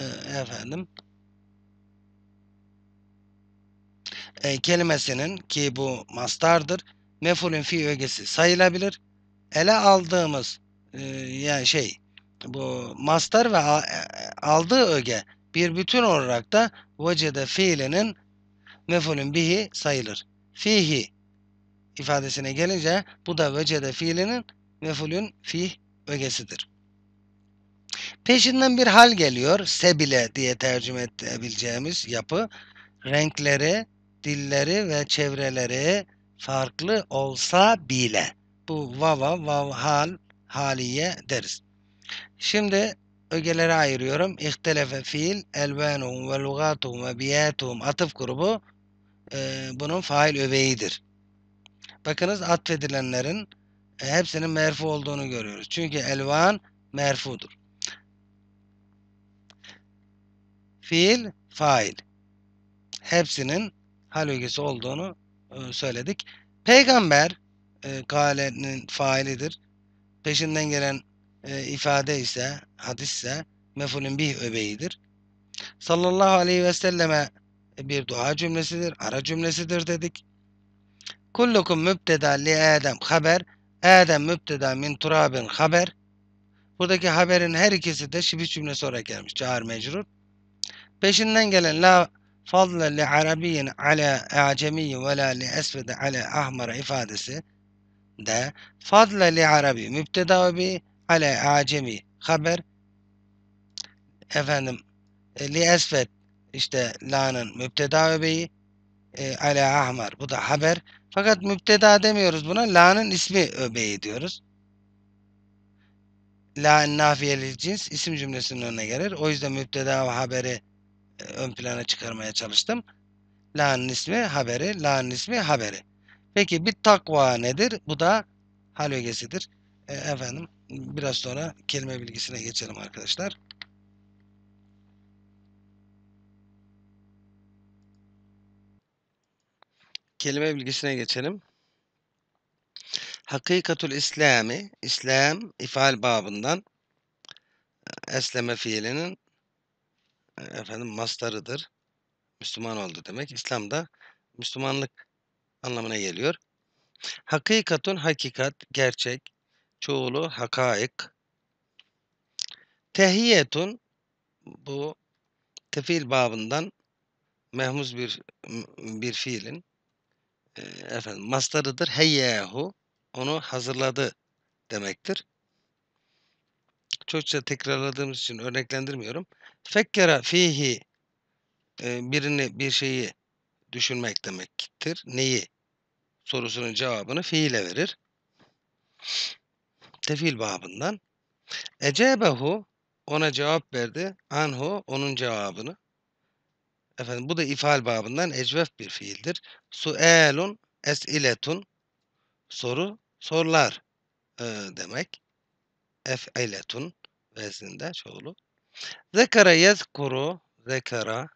S1: e, efendim e, kelimesinin ki bu mastardır mefulün fi ögesi sayılabilir. Ele aldığımız e, ee, yani şey bu mastar ve e, aldığı öge bir bütün olarak da vecede fiilinin mefulün bihi sayılır. Fihi ifadesine gelince bu da vecede fiilinin mefulün fih ögesidir. Peşinden bir hal geliyor. Sebile diye tercüme edebileceğimiz yapı. Renkleri, dilleri ve çevreleri farklı olsa bile. Bu vava, vav, hal, haliye deriz. Şimdi ögelere ayırıyorum. İhtelefe fiil, elvanuhum ve lugatuhum ve biyatuhum atıf grubu e, bunun fail öbeğidir. Bakınız atfedilenlerin e, hepsinin merfu olduğunu görüyoruz. Çünkü elvan merfudur. Fiil, fail. Hepsinin hal ögesi olduğunu e, söyledik. Peygamber e, galenin failidir. Peşinden gelen e, ifade ise, hadis ise mefulün bih öbeğidir. Sallallahu aleyhi ve selleme bir dua cümlesidir, ara cümlesidir dedik. Kullukum mübteda li Adem haber. Adem mübteda min turabin haber. Buradaki haberin her ikisi de şibih cümle olarak gelmiş. Çağır mecrur. Peşinden gelen la fadle li arabiyin ala acemiyin ve la li esvede ala ahmara ifadesi de Fazla li arabi müpteda bi ale acemi haber efendim e, li esfet işte la'nın müpteda beyi e, ale ahmar bu da haber fakat müpteda demiyoruz buna la'nın ismi Öbeği diyoruz la nafiyeli cins isim cümlesinin önüne gelir. O yüzden müpteda ve haberi e, ön plana çıkarmaya çalıştım. La'nın ismi haberi, la'nın ismi haberi. Peki bir takva nedir? Bu da hal ögesidir. E, efendim biraz sonra kelime bilgisine geçelim arkadaşlar. Kelime bilgisine geçelim. Hakikatul İslami, İslam ifal babından e, esleme fiilinin e, efendim mastarıdır. Müslüman oldu demek. İslam'da Müslümanlık anlamına geliyor. Hakikatun hakikat, gerçek. Çoğulu hakaik. Tehiyetun bu tefil babından mehmuz bir bir fiilin e, efendim mastarıdır. Heyyehu onu hazırladı demektir. Çokça tekrarladığımız için örneklendirmiyorum. Fekkera fihi e, birini bir şeyi düşünmek demektir. Neyi? sorusunun cevabını fiile verir. Tefil babından. Ecebehu ona cevap verdi. Anhu onun cevabını. Efendim bu da ifal babından ecvef bir fiildir. Suelun esiletun soru sorular e, demek. Ef'iletun vezninde çoğulu. Zekara yezkuru zekara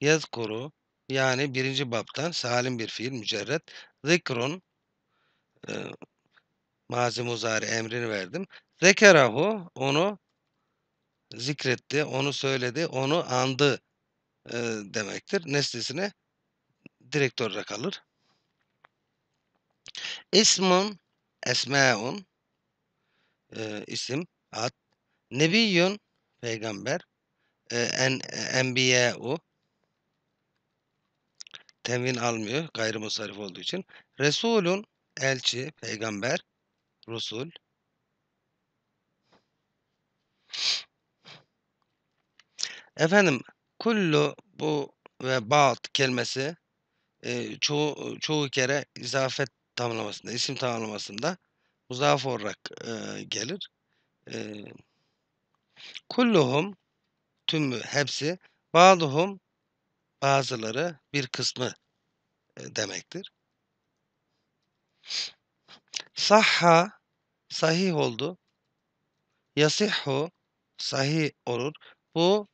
S1: yezkuru yani birinci babtan salim bir fiil mücerret zikrun e, mazi muzari emrini verdim. Zekerahu onu zikretti, onu söyledi, onu andı e, demektir. Nesnesine direkt olarak alır. İsmun, esmaun e, isim, ad. Nebiyyun, peygamber. E, en, enbiyeu, temin almıyor gayrimusarif olduğu için. Resulun elçi, peygamber, rusul. Efendim kullu bu ve bat kelimesi e, çoğu, çoğu kere izafet tamlamasında, isim tamlamasında muzaf olarak e, gelir. E, kulluhum tümü hepsi, bazıhum bazıları bir kısmı e, demektir. Sahha sahih oldu. Yasihhu sahih olur. Bu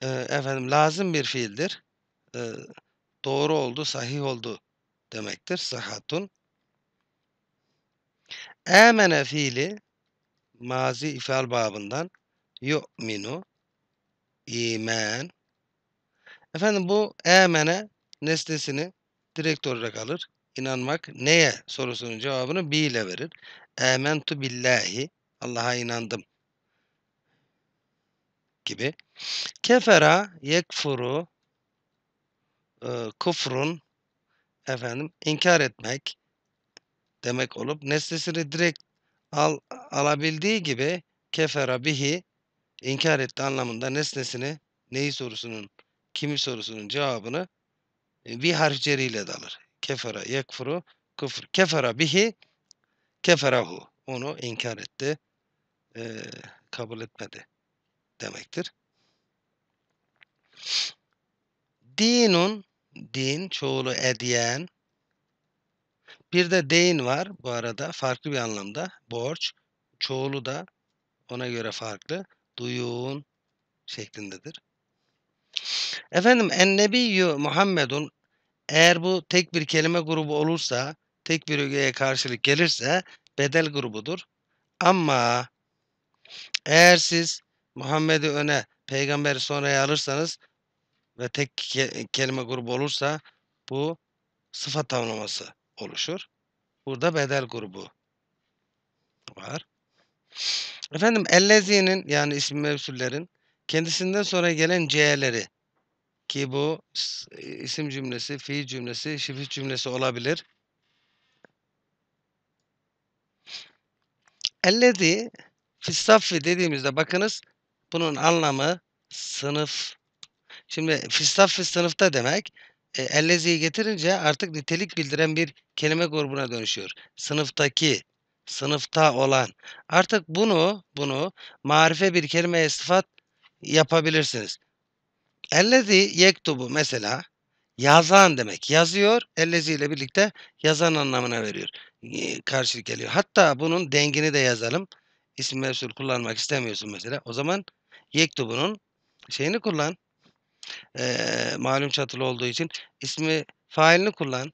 S1: e, efendim lazım bir fiildir. E, doğru oldu, sahih oldu demektir. Sahatun. Emene fiili mazi ifal babından yu'minu iman Efendim bu emene nesnesini direkt olarak alır. inanmak neye sorusunun cevabını bi ile verir. Ementu billahi Allah'a inandım gibi. Kefera yekfuru e, kufrun efendim inkar etmek demek olup nesnesini direkt al, alabildiği gibi kefera bihi inkar etti anlamında nesnesini neyi sorusunun kimi sorusunun cevabını e, bir harf ceriyle de alır. Kefera yekfuru kufur. Kefera bihi keferahu. Onu inkar etti. E, kabul etmedi demektir. Dinun din çoğulu ediyen bir de deyin var bu arada farklı bir anlamda. Borç. Çoğulu da ona göre farklı. Duyun şeklindedir. Efendim ennebiyyü Muhammedun eğer bu tek bir kelime grubu olursa tek bir ögeye karşılık gelirse bedel grubudur. Ama eğer siz Muhammed'i öne peygamberi sonraya alırsanız ve tek ke kelime grubu olursa bu sıfat tamlaması oluşur. Burada bedel grubu var. Efendim ellezi'nin yani ismi mevsullerin kendisinden sonra gelen c'leri ki bu e, isim cümlesi, fiil cümlesi, şifit cümlesi olabilir. Ellezi fissaffi dediğimizde bakınız bunun anlamı sınıf. Şimdi fissaffi sınıfta demek e, elleziği getirince artık nitelik bildiren bir kelime grubuna dönüşüyor. Sınıftaki, sınıfta olan. Artık bunu, bunu marife bir kelime istifat yapabilirsiniz. Ellezi yektubu mesela yazan demek. Yazıyor, ellezi ile birlikte yazan anlamına veriyor. E, karşılık geliyor. Hatta bunun dengini de yazalım. İsim mevsul kullanmak istemiyorsun mesela. O zaman yektubunun şeyini kullan e, malum çatılı olduğu için ismi failini kullan.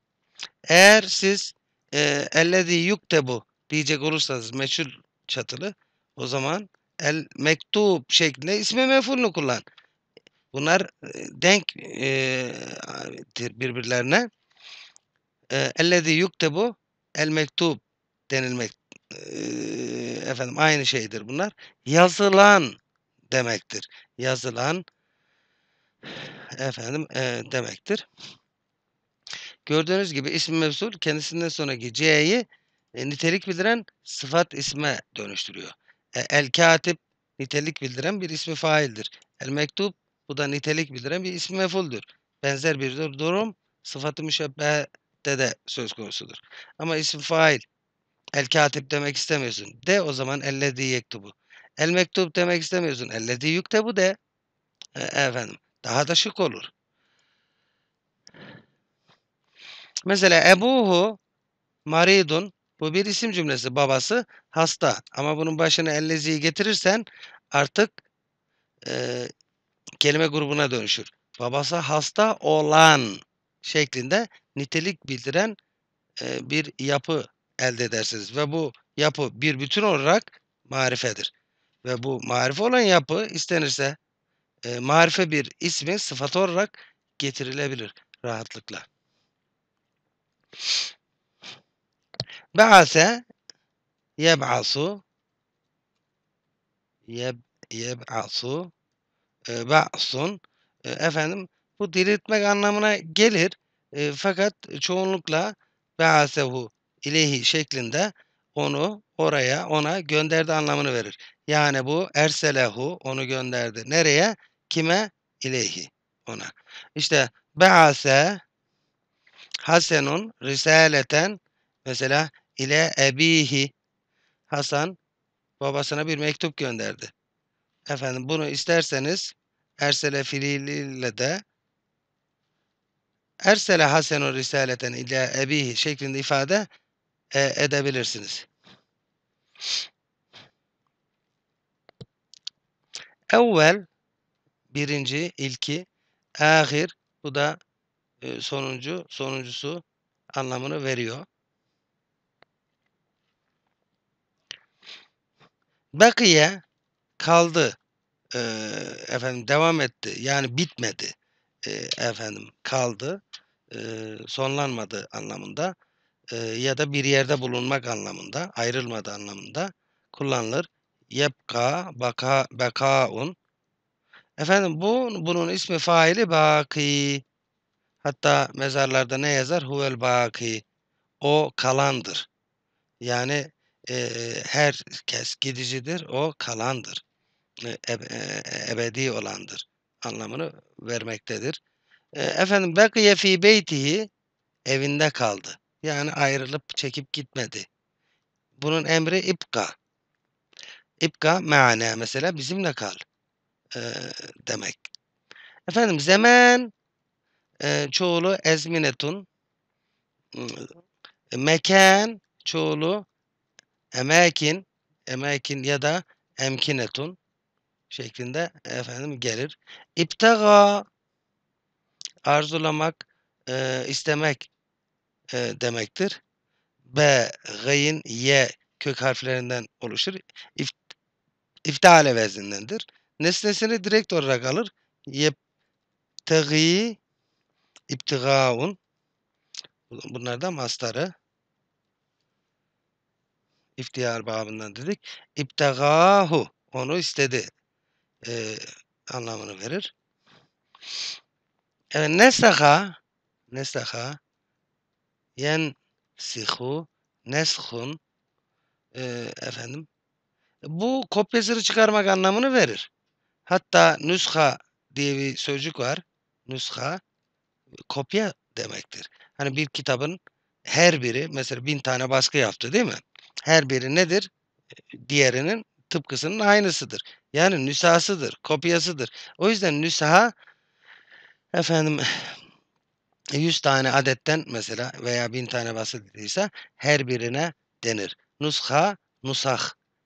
S1: Eğer siz e, ellezî yuktebu diyecek olursanız meçhul çatılı o zaman el mektup şeklinde ismi mefulünü kullan. Bunlar denk e, birbirlerine. Ellezî yuktebu el mektup denilmek e, efendim aynı şeydir bunlar. Yazılan demektir. Yazılan efendim e, demektir. Gördüğünüz gibi ismi mevsul kendisinden sonraki C'yi e, nitelik bildiren sıfat isme dönüştürüyor. E, el katip nitelik bildiren bir ismi faildir. El mektup bu da nitelik bildiren bir ismi mefuldür. Benzer bir durum sıfatı müşebbehte de söz konusudur. Ama ismi fail el katip demek istemiyorsun. De o zaman elledi yektubu. El mektup demek istemiyorsun. Elledi yüktebu de. E, efendim. Daha da şık olur. Mesela ebuhu maridun bu bir isim cümlesi. Babası hasta. Ama bunun başına elleziyi getirirsen artık e, kelime grubuna dönüşür. Babası hasta olan şeklinde nitelik bildiren e, bir yapı elde edersiniz. Ve bu yapı bir bütün olarak marifedir. Ve bu marife olan yapı istenirse e, marife bir ismin sıfat olarak getirilebilir rahatlıkla. Ba'ase yeb'asu yeb, yeb'asu e, ba'sun e, efendim bu diriltmek anlamına gelir e, fakat çoğunlukla ba'asehu ileyhi şeklinde onu oraya ona gönderdi anlamını verir. Yani bu erselehu onu gönderdi. Nereye? Kime? İleyhi. Ona. İşte be'ase Hasan'un risaleten mesela ile ebihi Hasan babasına bir mektup gönderdi. Efendim bunu isterseniz Ersele fiiliyle de Ersele Hasan'u risaleten ile ebihi şeklinde ifade e, edebilirsiniz. Evvel birinci, ilki. Ahir bu da e, sonuncu, sonuncusu anlamını veriyor. Bakiye kaldı. E, efendim devam etti. Yani bitmedi. E, efendim kaldı. E, sonlanmadı anlamında. E, ya da bir yerde bulunmak anlamında. Ayrılmadı anlamında kullanılır. Yepka baka bekaun Efendim bu bunun ismi faili baki. Hatta mezarlarda ne yazar? Huvel baki. O kalandır. Yani e, herkes gidicidir. O kalandır. E, e, ebedi olandır. Anlamını vermektedir. E, efendim bekiye fi beytihi evinde kaldı. Yani ayrılıp çekip gitmedi. Bunun emri ipka. İpka meane mesela bizimle kal e, demek. Efendim zaman e, çoğulu ezminetun. Mekan çoğulu emekin, emekin ya da emkinetun şeklinde efendim gelir. İptaga arzulamak, e, istemek e, demektir. B, gayin, ye kök harflerinden oluşur. İft, iftihale veznindendir nesnesini direkt olarak alır. Yebtegi iptigaun da mastarı iftihar babından dedik. İptegahu onu istedi e, anlamını verir. Evet, nesaha nesaha yen sihu neshun e, efendim bu kopyasını çıkarmak anlamını verir. Hatta nüsha diye bir sözcük var. Nüsha kopya demektir. Hani bir kitabın her biri mesela bin tane baskı yaptı değil mi? Her biri nedir? Diğerinin tıpkısının aynısıdır. Yani nüshasıdır, kopyasıdır. O yüzden nüsha efendim 100 tane adetten mesela veya bin tane basıldıysa her birine denir. Nusha, nusah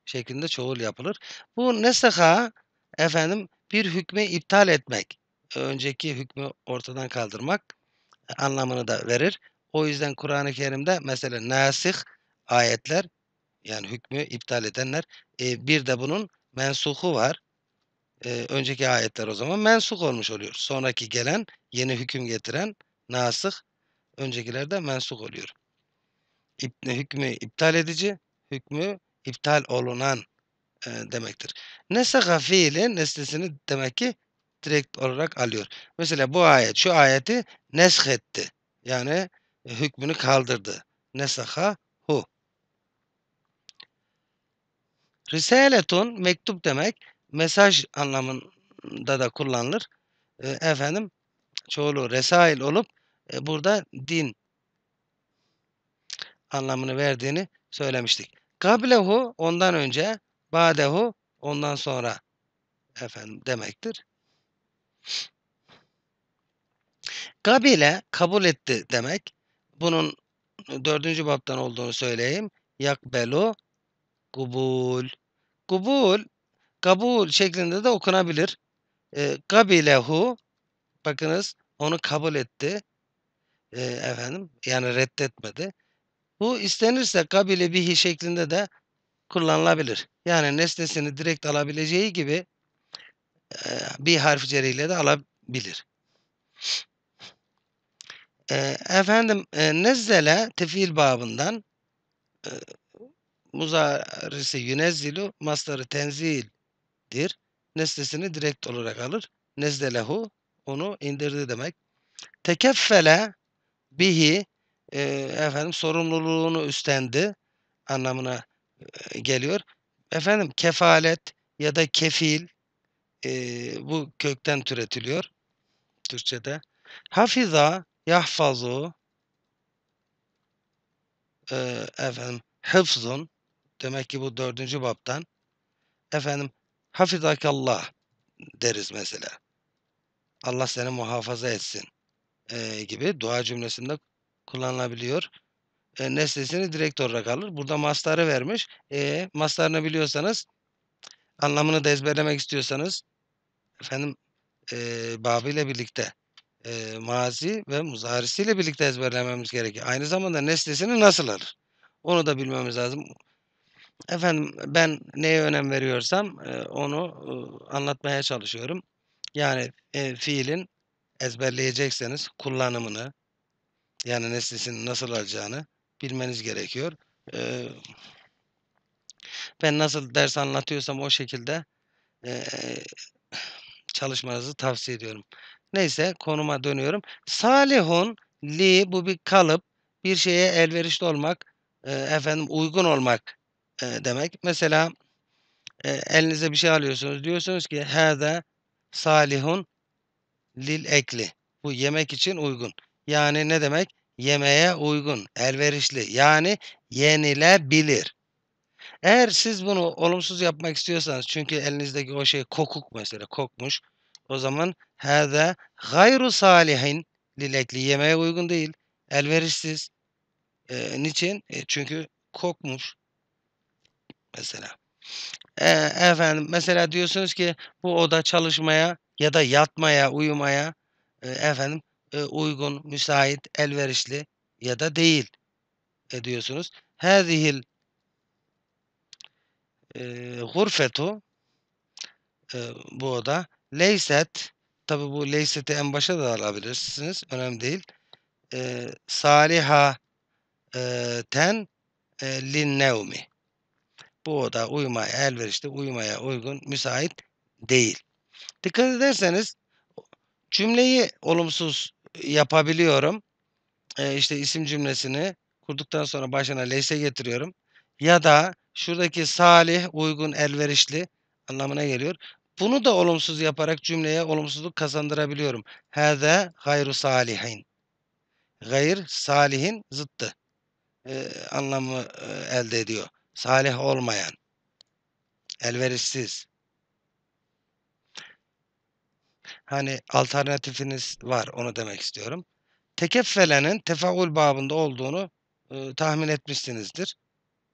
S1: şeklinde çoğul yapılır. Bu nesaha efendim bir hükmü iptal etmek, önceki hükmü ortadan kaldırmak e, anlamını da verir. O yüzden Kur'an-ı Kerim'de mesela nasih ayetler yani hükmü iptal edenler e, bir de bunun mensuhu var. E, önceki ayetler o zaman mensuh olmuş oluyor. Sonraki gelen yeni hüküm getiren nasih öncekilerde de mensuh oluyor. İp, hükmü iptal edici, hükmü iptal olunan e, demektir. Nesaka fiili nesnesini demek ki direkt olarak alıyor. Mesela bu ayet şu ayeti neshetti. Yani e, hükmünü kaldırdı. Nesaka hu. Risaletun mektup demek mesaj anlamında da kullanılır. E, efendim çoğulu resail olup e, burada din anlamını verdiğini söylemiştik. Kablehu ondan önce Badehu ondan sonra efendim demektir. Kabile kabul etti demek. Bunun dördüncü baptan olduğunu söyleyeyim. Yakbelu kubul. Kubul kabul şeklinde de okunabilir. E, kabilehu bakınız onu kabul etti. E, efendim yani reddetmedi. Bu istenirse kabile bihi şeklinde de kullanılabilir. Yani nesnesini direkt alabileceği gibi bir harf ceriyle de alabilir. efendim e, nezzele tefil babından muzarisi yünezzilu masları tenzildir. Nesnesini direkt olarak alır. Nezdelehu onu indirdi demek. Tekeffele bihi efendim sorumluluğunu üstlendi anlamına e, geliyor. Efendim kefalet ya da kefil e, bu kökten türetiliyor Türkçe'de. Hafiza yahfazu e, efendim hıfzun demek ki bu dördüncü baptan efendim hafizakallah deriz mesela. Allah seni muhafaza etsin e, gibi dua cümlesinde kullanılabiliyor e, nesnesini direkt olarak alır. Burada masları vermiş. E, maslarını biliyorsanız anlamını da ezberlemek istiyorsanız efendim e, babı ile birlikte e, mazi ve muzarisi ile birlikte ezberlememiz gerekiyor. Aynı zamanda nesnesini nasıl alır? Onu da bilmemiz lazım. Efendim ben neye önem veriyorsam e, onu e, anlatmaya çalışıyorum. Yani e, fiilin ezberleyecekseniz kullanımını yani nesnesini nasıl alacağını bilmeniz gerekiyor. ben nasıl ders anlatıyorsam o şekilde çalışmanızı tavsiye ediyorum. Neyse konuma dönüyorum. Salihun li bu bir kalıp bir şeye elverişli olmak efendim uygun olmak demek. Mesela elinize bir şey alıyorsunuz. Diyorsunuz ki herde salihun lil ekli. Bu yemek için uygun. Yani ne demek? Yemeye uygun, elverişli yani yenilebilir. Eğer siz bunu olumsuz yapmak istiyorsanız çünkü elinizdeki o şey kokuk mesela kokmuş. O zaman hâzâ gayru salihin lilekli yemeğe uygun değil. Elverişsiz. E, niçin? E, çünkü kokmuş. Mesela. E, efendim mesela diyorsunuz ki bu oda çalışmaya ya da yatmaya, uyumaya e, efendim e, uygun, müsait, elverişli ya da değil e, diyorsunuz. Hâzihil e, gurfetu e, bu oda leyset tabi bu leyseti en başa da alabilirsiniz. Önemli değil. E, saliha e, ten linnevmi bu oda uyumaya elverişli, uyumaya uygun, müsait değil. Dikkat ederseniz cümleyi olumsuz yapabiliyorum. E, işte isim cümlesini kurduktan sonra başına leyse getiriyorum. Ya da şuradaki salih, uygun, elverişli anlamına geliyor. Bunu da olumsuz yaparak cümleye olumsuzluk kazandırabiliyorum. Hâzâ gayru salihin. Gayr salihin zıttı e, anlamı e, elde ediyor. Salih olmayan, elverişsiz, Hani alternatifiniz var onu demek istiyorum. Tekeffelenin tefaul babında olduğunu e, tahmin etmişsinizdir.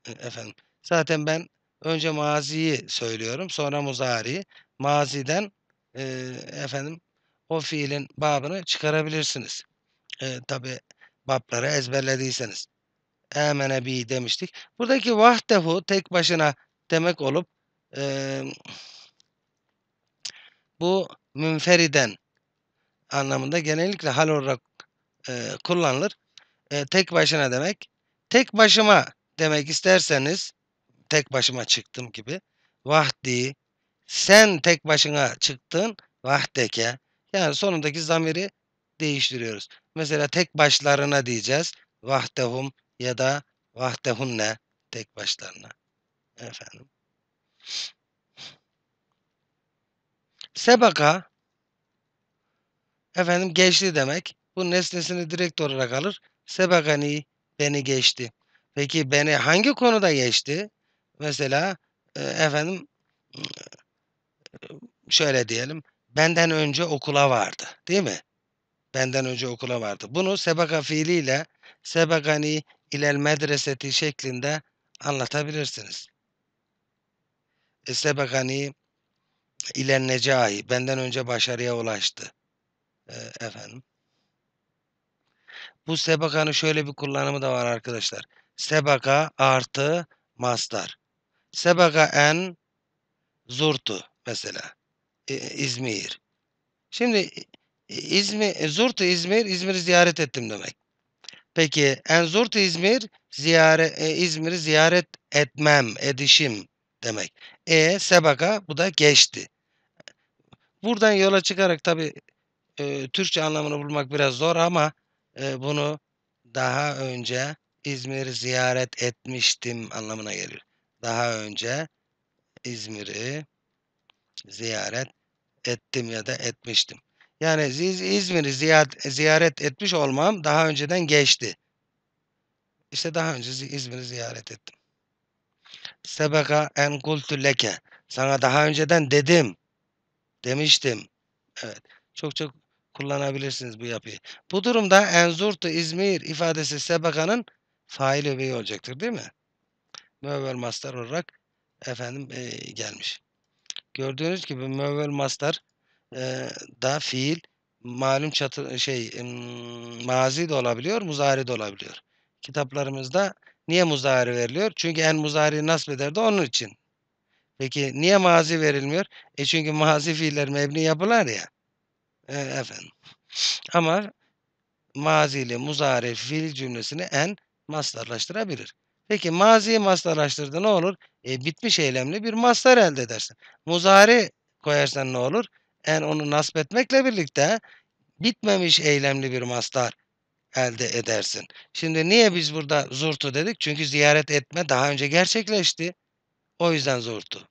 S1: E, efendim zaten ben önce maziyi söylüyorum sonra muzariyi. Maziden e, efendim o fiilin babını çıkarabilirsiniz. E, Tabi babları ezberlediyseniz. Emene bi demiştik. Buradaki vahdehu tek başına demek olup e, bu münferiden anlamında genellikle hal olarak e, kullanılır. E, tek başına demek. Tek başıma demek isterseniz tek başıma çıktım gibi. Vahdi, sen tek başına çıktın vahdeke. Yani sonundaki zamiri değiştiriyoruz. Mesela tek başlarına diyeceğiz. Vahdehum ya da vahdehunne tek başlarına. Efendim. Sebaka efendim geçti demek. Bu nesnesini direkt olarak alır. sebakani beni geçti. Peki beni hangi konuda geçti? Mesela e, efendim e, şöyle diyelim. Benden önce okula vardı. Değil mi? Benden önce okula vardı. Bunu sebaka fiiliyle sebakani ilel medreseti şeklinde anlatabilirsiniz. E, sebegani İlen Necai benden önce başarıya ulaştı. E, efendim. Bu sebakanın şöyle bir kullanımı da var arkadaşlar. Sebaka artı mastar. Sebaka en zurtu mesela. E, İzmir. Şimdi İzmir, e, zurtu İzmir, İzmir'i ziyaret ettim demek. Peki en enzurtu İzmir, ziyaret, e, İzmir'i ziyaret etmem, edişim demek. E sebaka bu da geçti. Buradan yola çıkarak tabi e, Türkçe anlamını bulmak biraz zor ama e, bunu daha önce İzmir ziyaret etmiştim anlamına gelir. Daha önce İzmir'i ziyaret ettim ya da etmiştim. Yani İzmir'i ziyaret etmiş olmam daha önceden geçti. İşte daha önce İzmir'i ziyaret ettim. Sebeka en kultu leke. Sana daha önceden dedim demiştim. Evet. Çok çok kullanabilirsiniz bu yapıyı. Bu durumda enzurtu İzmir ifadesi sebakanın fail öbeği olacaktır değil mi? Mövel Master olarak efendim e, gelmiş. Gördüğünüz gibi mövel Master e, da fiil malum çatı, şey mazi de olabiliyor, muzari de olabiliyor. Kitaplarımızda niye muzari veriliyor? Çünkü en muzari nasip eder de onun için. Peki niye mazi verilmiyor? E çünkü mazi fiiller mebni yapılar ya. E, efendim. Ama mazili muzari fiil cümlesini en mastarlaştırabilir. Peki maziyi mastarlaştırdı ne olur? E, bitmiş eylemli bir mastar elde edersin. Muzari koyarsan ne olur? En onu nasp etmekle birlikte bitmemiş eylemli bir mastar elde edersin. Şimdi niye biz burada zurtu dedik? Çünkü ziyaret etme daha önce gerçekleşti. O yüzden zordu.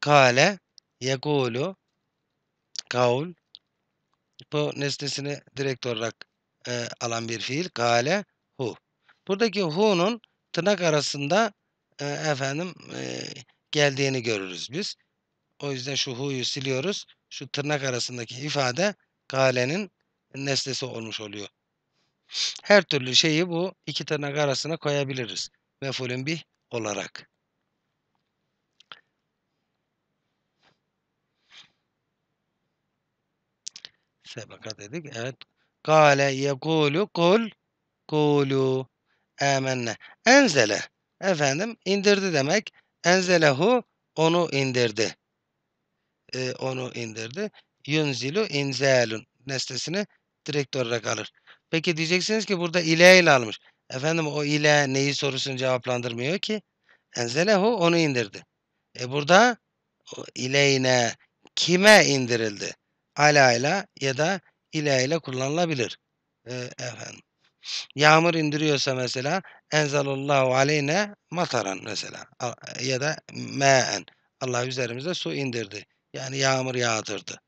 S1: Kale yegulu kaul, bu nesnesini direkt olarak e, alan bir fiil. Kale hu. Buradaki hu'nun tırnak arasında e, efendim e, geldiğini görürüz biz. O yüzden şu hu'yu siliyoruz. Şu tırnak arasındaki ifade kalenin nesnesi olmuş oluyor. Her türlü şeyi bu iki tırnak arasına koyabiliriz. Mefulün bir olarak. Sebeka dedik. Evet. Kale yekulu kul kulu emenne. Enzele. Efendim indirdi demek. Enzelehu onu indirdi. Ee, onu indirdi. Yunzilu inzelun nesnesini direkt olarak alır. Peki diyeceksiniz ki burada ile ile almış. Efendim o ile neyi sorusunu cevaplandırmıyor ki? Enzelehu onu indirdi. E burada ileyne kime indirildi? Ala ile ya da ile ile kullanılabilir. E, efendim. Yağmur indiriyorsa mesela enzalallahu aleyne mataran mesela ya da me'en. Allah üzerimize su indirdi. Yani yağmur yağdırdı.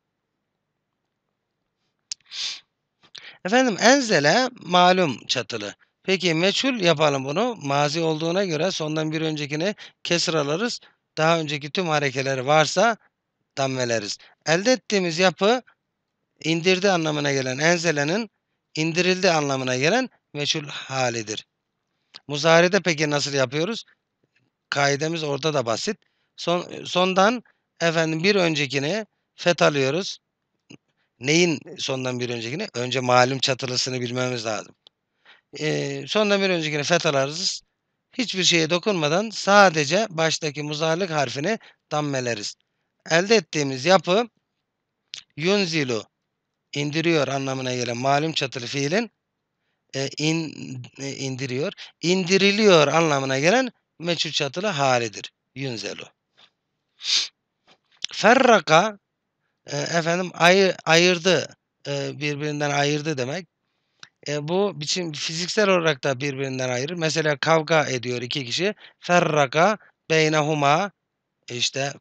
S1: Efendim enzele malum çatılı. Peki meçhul yapalım bunu. Mazi olduğuna göre sondan bir öncekini kesir alırız. Daha önceki tüm harekeleri varsa dammeleriz. Elde ettiğimiz yapı indirdi anlamına gelen enzelenin indirildi anlamına gelen meçhul halidir. Muzaride peki nasıl yapıyoruz? Kaidemiz orada da basit. Son, sondan efendim bir öncekini fethalıyoruz. Neyin sondan bir öncekini? Önce malum çatılısını bilmemiz lazım. Ee, sondan bir öncekini fethalarız. Hiçbir şeye dokunmadan sadece baştaki muzarlık harfini dammeleriz. Elde ettiğimiz yapı yunzilu indiriyor anlamına gelen malum çatılı fiilin e, in, e, indiriyor, indiriliyor anlamına gelen meçhul çatılı halidir. Yunzelu. Ferraka efendim ayı, ayırdı e, birbirinden ayırdı demek. E, bu biçim fiziksel olarak da birbirinden ayırır. Mesela kavga ediyor iki kişi. Ferraka beynehuma işte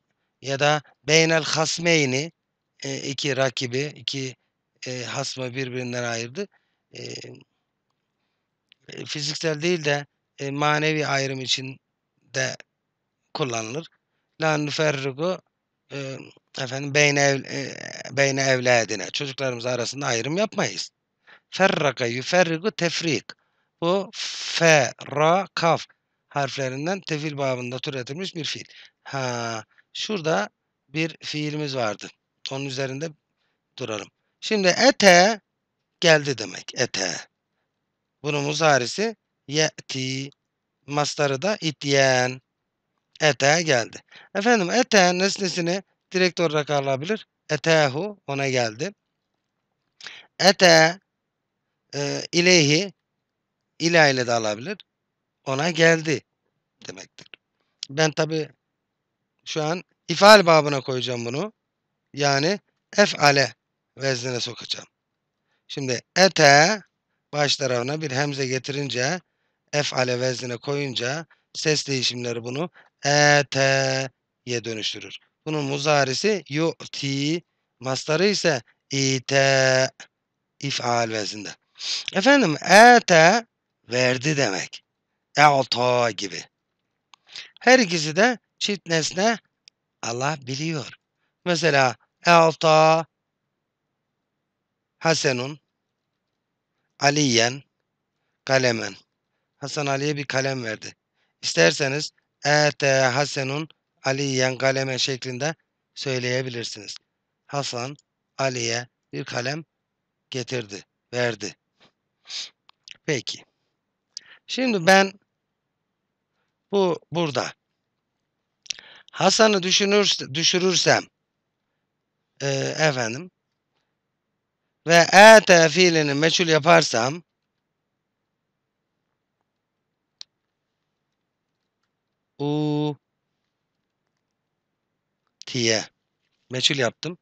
S1: ya da beynel hasmeyni e, iki rakibi, iki e, hasma birbirinden ayırdı. E, fiziksel değil de e, manevi ayrım için de kullanılır. La nüferrugu e, Efendim beyne, ev, e, beyne evladine çocuklarımız arasında ayrım yapmayız. Ferraka yuferrigu tefrik. Bu fe, ra, kaf harflerinden tefil babında türetilmiş bir fiil. Ha, şurada bir fiilimiz vardı. Onun üzerinde duralım. Şimdi ete geldi demek. Ete. Bunun muzarisi ye'ti. Mastarı da ityen. Ete geldi. Efendim ete nesnesini direkt olarak alabilir. Etehu ona geldi. Ete e, ileyhi ila ile de alabilir. Ona geldi demektir. Ben tabi şu an ifal babına koyacağım bunu. Yani efale veznine sokacağım. Şimdi ete baş tarafına bir hemze getirince efale veznine koyunca ses değişimleri bunu ete dönüştürür. Bunun muzarisi yu'ti. Mastarı ise ite. İf'al vezinde. Efendim ete verdi demek. E'ta gibi. Her ikisi de çift nesne Allah biliyor. Mesela e'ta Hasenun Aliyen kalemen. Hasan Ali'ye bir kalem verdi. İsterseniz ete Hasenun Aliyen kaleme şeklinde söyleyebilirsiniz. Hasan Ali'ye bir kalem getirdi, verdi. Peki. Şimdi ben bu burada Hasan'ı düşünür, düşürürsem e, efendim ve ete fiilini meçhul yaparsam u tiye meçhul yaptım.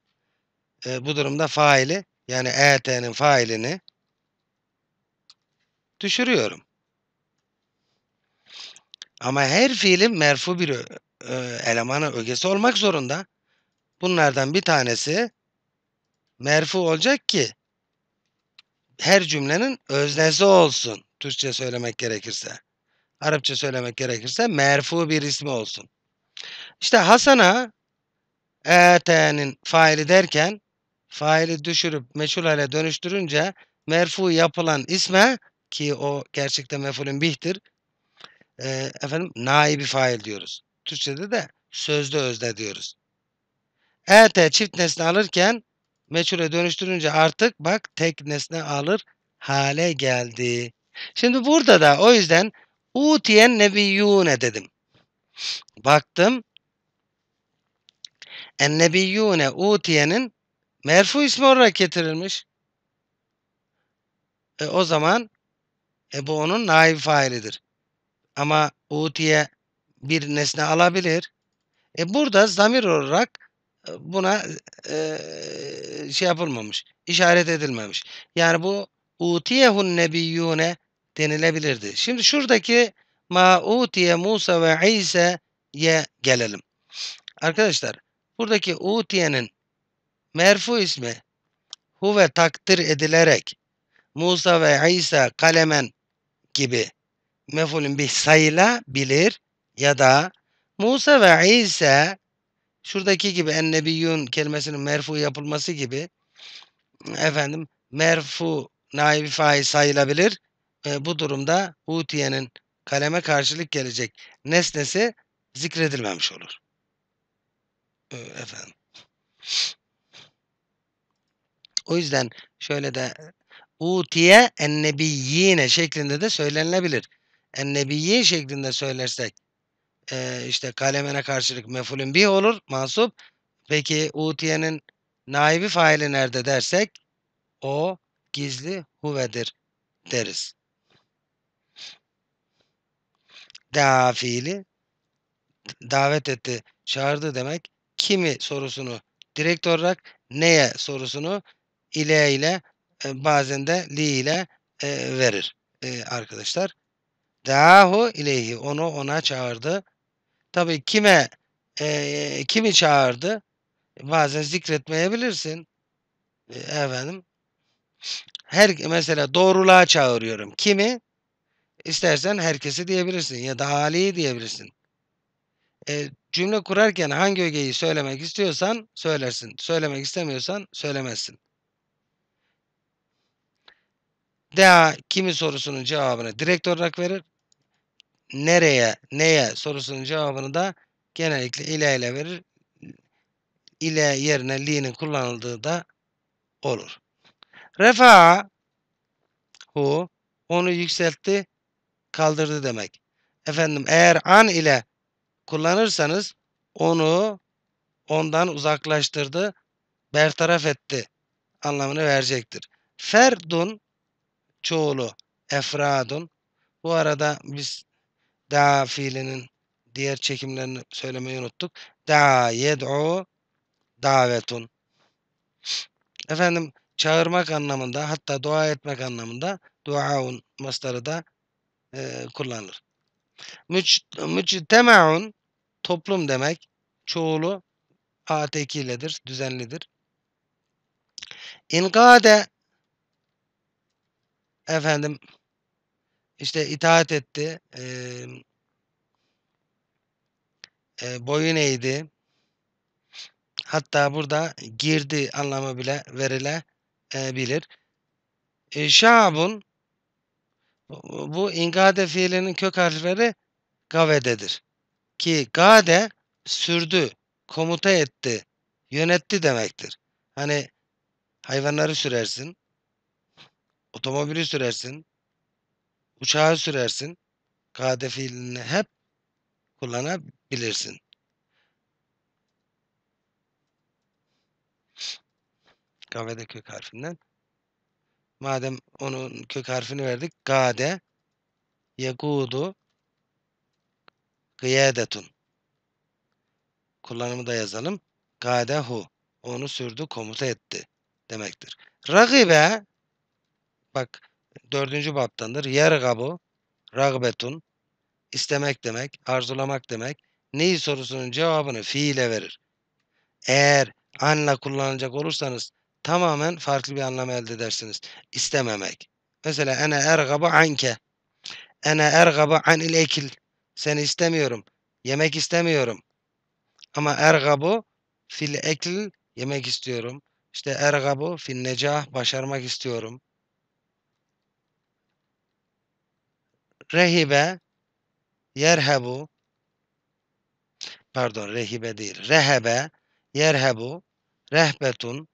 S1: E, bu durumda faili yani ET'nin failini düşürüyorum. Ama her fiilin merfu bir e, elemanı ögesi olmak zorunda. Bunlardan bir tanesi merfu olacak ki her cümlenin öznesi olsun. Türkçe söylemek gerekirse. Arapça söylemek gerekirse merfu bir ismi olsun. İşte Hasan'a etenin faili derken faili düşürüp meçhul hale dönüştürünce merfu yapılan isme ki o gerçekten mefulün bihtir e, efendim naibi fail diyoruz. Türkçede de sözde özde diyoruz. ET çift nesne alırken meçhule dönüştürünce artık bak tek nesne alır hale geldi. Şimdi burada da o yüzden utiyen nebiyyune dedim. Baktım ennebiyyune utiyenin merfu ismi olarak getirilmiş. E, o zaman e, bu onun naib failidir. Ama utiye bir nesne alabilir. E, burada zamir olarak e, buna e, şey yapılmamış, işaret edilmemiş. Yani bu utiyehun nebiyyune denilebilirdi. Şimdi şuradaki ma utiye Musa ve İsa gelelim. Arkadaşlar Buradaki utiyenin merfu ismi huve takdir edilerek Musa ve İsa kalemen gibi mefulün bir sayıla bilir ya da Musa ve İsa şuradaki gibi ennebiyyun kelimesinin merfu yapılması gibi efendim merfu naibi fail sayılabilir. E, bu durumda Hutiye'nin kaleme karşılık gelecek nesnesi zikredilmemiş olur efendim. O yüzden şöyle de utiye ennebiyyine şeklinde de söylenilebilir. Ennebiyye şeklinde söylersek e, işte kalemene karşılık mefulün bir olur mansup. Peki utiyenin naibi faili nerede dersek o gizli huvedir deriz. Daa fiili davet etti, çağırdı demek kimi sorusunu direkt olarak neye sorusunu ile ile e, bazen de li ile e, verir e, arkadaşlar. Dahu ileyhi onu ona çağırdı. Tabii kime e, kimi çağırdı? Bazen zikretmeyebilirsin. E, efendim. Her mesela doğruluğa çağırıyorum. Kimi? İstersen herkesi diyebilirsin ya da Ali'yi diyebilirsin. E, cümle kurarken hangi ögeyi söylemek istiyorsan söylersin. Söylemek istemiyorsan söylemezsin. DA kimi sorusunun cevabını direkt olarak verir. Nereye, neye sorusunun cevabını da genellikle ile ile verir. İle yerine li'nin kullanıldığı da olur. Refa'a hu onu yükseltti, kaldırdı demek. Efendim eğer an ile kullanırsanız onu ondan uzaklaştırdı, bertaraf etti anlamını verecektir. Ferdun çoğulu efradun. Bu arada biz da fiilinin diğer çekimlerini söylemeyi unuttuk. Da yed'u davetun. Efendim çağırmak anlamında hatta dua etmek anlamında duaun mastarı da e, kullanılır. Müctemeun toplum demek. Çoğulu a tekilledir, düzenlidir. İnkade efendim işte itaat etti. E, e, boyun eğdi. Hatta burada girdi anlamı bile verilebilir. E, Şabun bu ingade fiilinin kök harfleri gavededir. Ki gade sürdü, komuta etti, yönetti demektir. Hani hayvanları sürersin, otomobili sürersin, uçağı sürersin. Gade fiilini hep kullanabilirsin. Gavede kök harfinden Madem onun kök harfini verdik. Gade yegudu gıyadetun. Kullanımı da yazalım. Gadehu. Onu sürdü, komuta etti demektir. Ragibe bak dördüncü baptandır. Yergabu ragbetun istemek demek, arzulamak demek. Neyi sorusunun cevabını fiile verir. Eğer anla kullanacak olursanız tamamen farklı bir anlam elde edersiniz. İstememek. Mesela ene ergaba anke. Ene ergaba il ekil. Seni istemiyorum. Yemek istemiyorum. Ama ergabu fil ekil yemek istiyorum. İşte ergabu fil necah başarmak istiyorum. Rehibe yerhebu pardon rehibe değil. Rehebe yerhebu rehbetun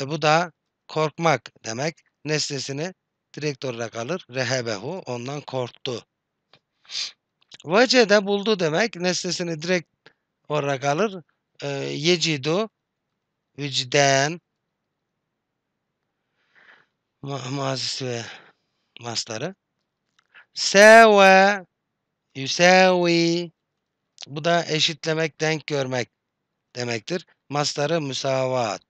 S1: e bu da korkmak demek. Nesnesini direkt olarak alır. Rehebehu ondan korktu. Vecede buldu demek. Nesnesini direkt olarak alır. E, yecidu vicden ma mazisi ve masları. Seva yusavi bu da eşitlemek, denk görmek demektir. Masları müsavat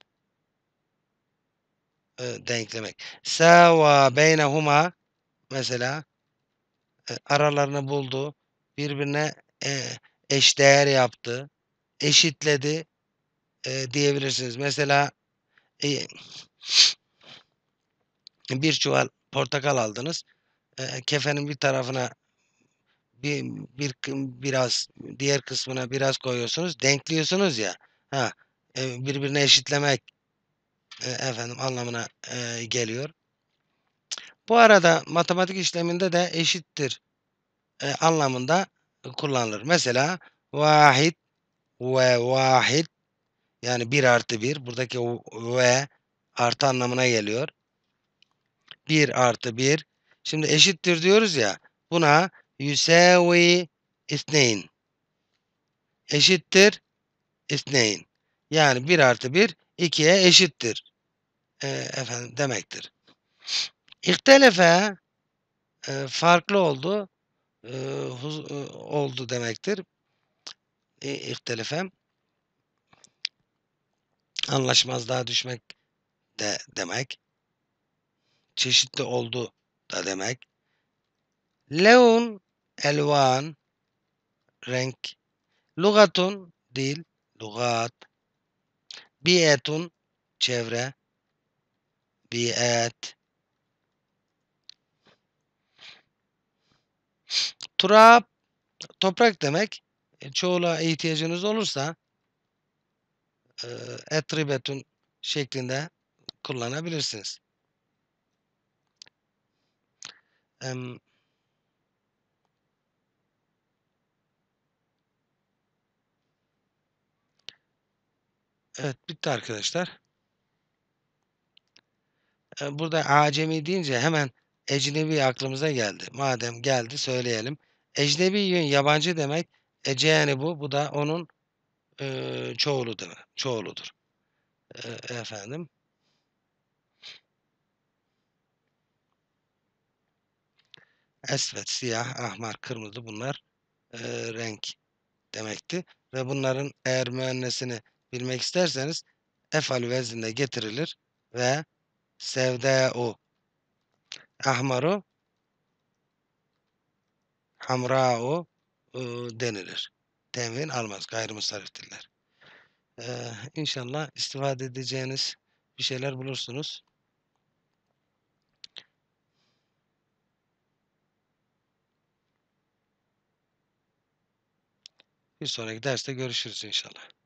S1: e, denklemek. Seva beynehuma mesela aralarını buldu. Birbirine eşdeğer yaptı. Eşitledi diyebilirsiniz. Mesela bir çuval portakal aldınız. kefenin bir tarafına bir, bir biraz diğer kısmına biraz koyuyorsunuz. Denkliyorsunuz ya. Ha, birbirine eşitlemek e, efendim anlamına e, geliyor. Bu arada matematik işleminde de eşittir e, anlamında kullanılır. Mesela vahid ve vahid yani 1 artı 1 buradaki ve artı anlamına geliyor. 1 artı 1 şimdi eşittir diyoruz ya buna yusevi isneyn eşittir isneyn yani 1 artı 1 2'ye eşittir e, efendim demektir. İhtelefe e, farklı oldu e, huz, e, oldu demektir. E, ihtelefe anlaşmazlığa düşmek de demek. Çeşitli oldu da demek. Leun elvan renk. Lugatun dil. Lugat Bi'etun çevre. Bi'et. Turab toprak demek. E, çoğula ihtiyacınız olursa e, etribetun şeklinde kullanabilirsiniz. Um, Evet bitti arkadaşlar. Ee, burada acemi deyince hemen ecnebi aklımıza geldi. Madem geldi söyleyelim. Ecnebi yün yabancı demek. Ece yani bu. Bu da onun e, çoğuludur. çoğuludur. E, efendim. Esvet, siyah, ahmar, kırmızı bunlar e, renk demekti. Ve bunların eğer müennesini bilmek isterseniz efal vezninde getirilir ve sevda'u ahmaru hamra'u denilir. Temin almaz gayrimusarif diller. Ee, inşallah istifade edeceğiniz bir şeyler bulursunuz. Bir sonraki derste görüşürüz inşallah.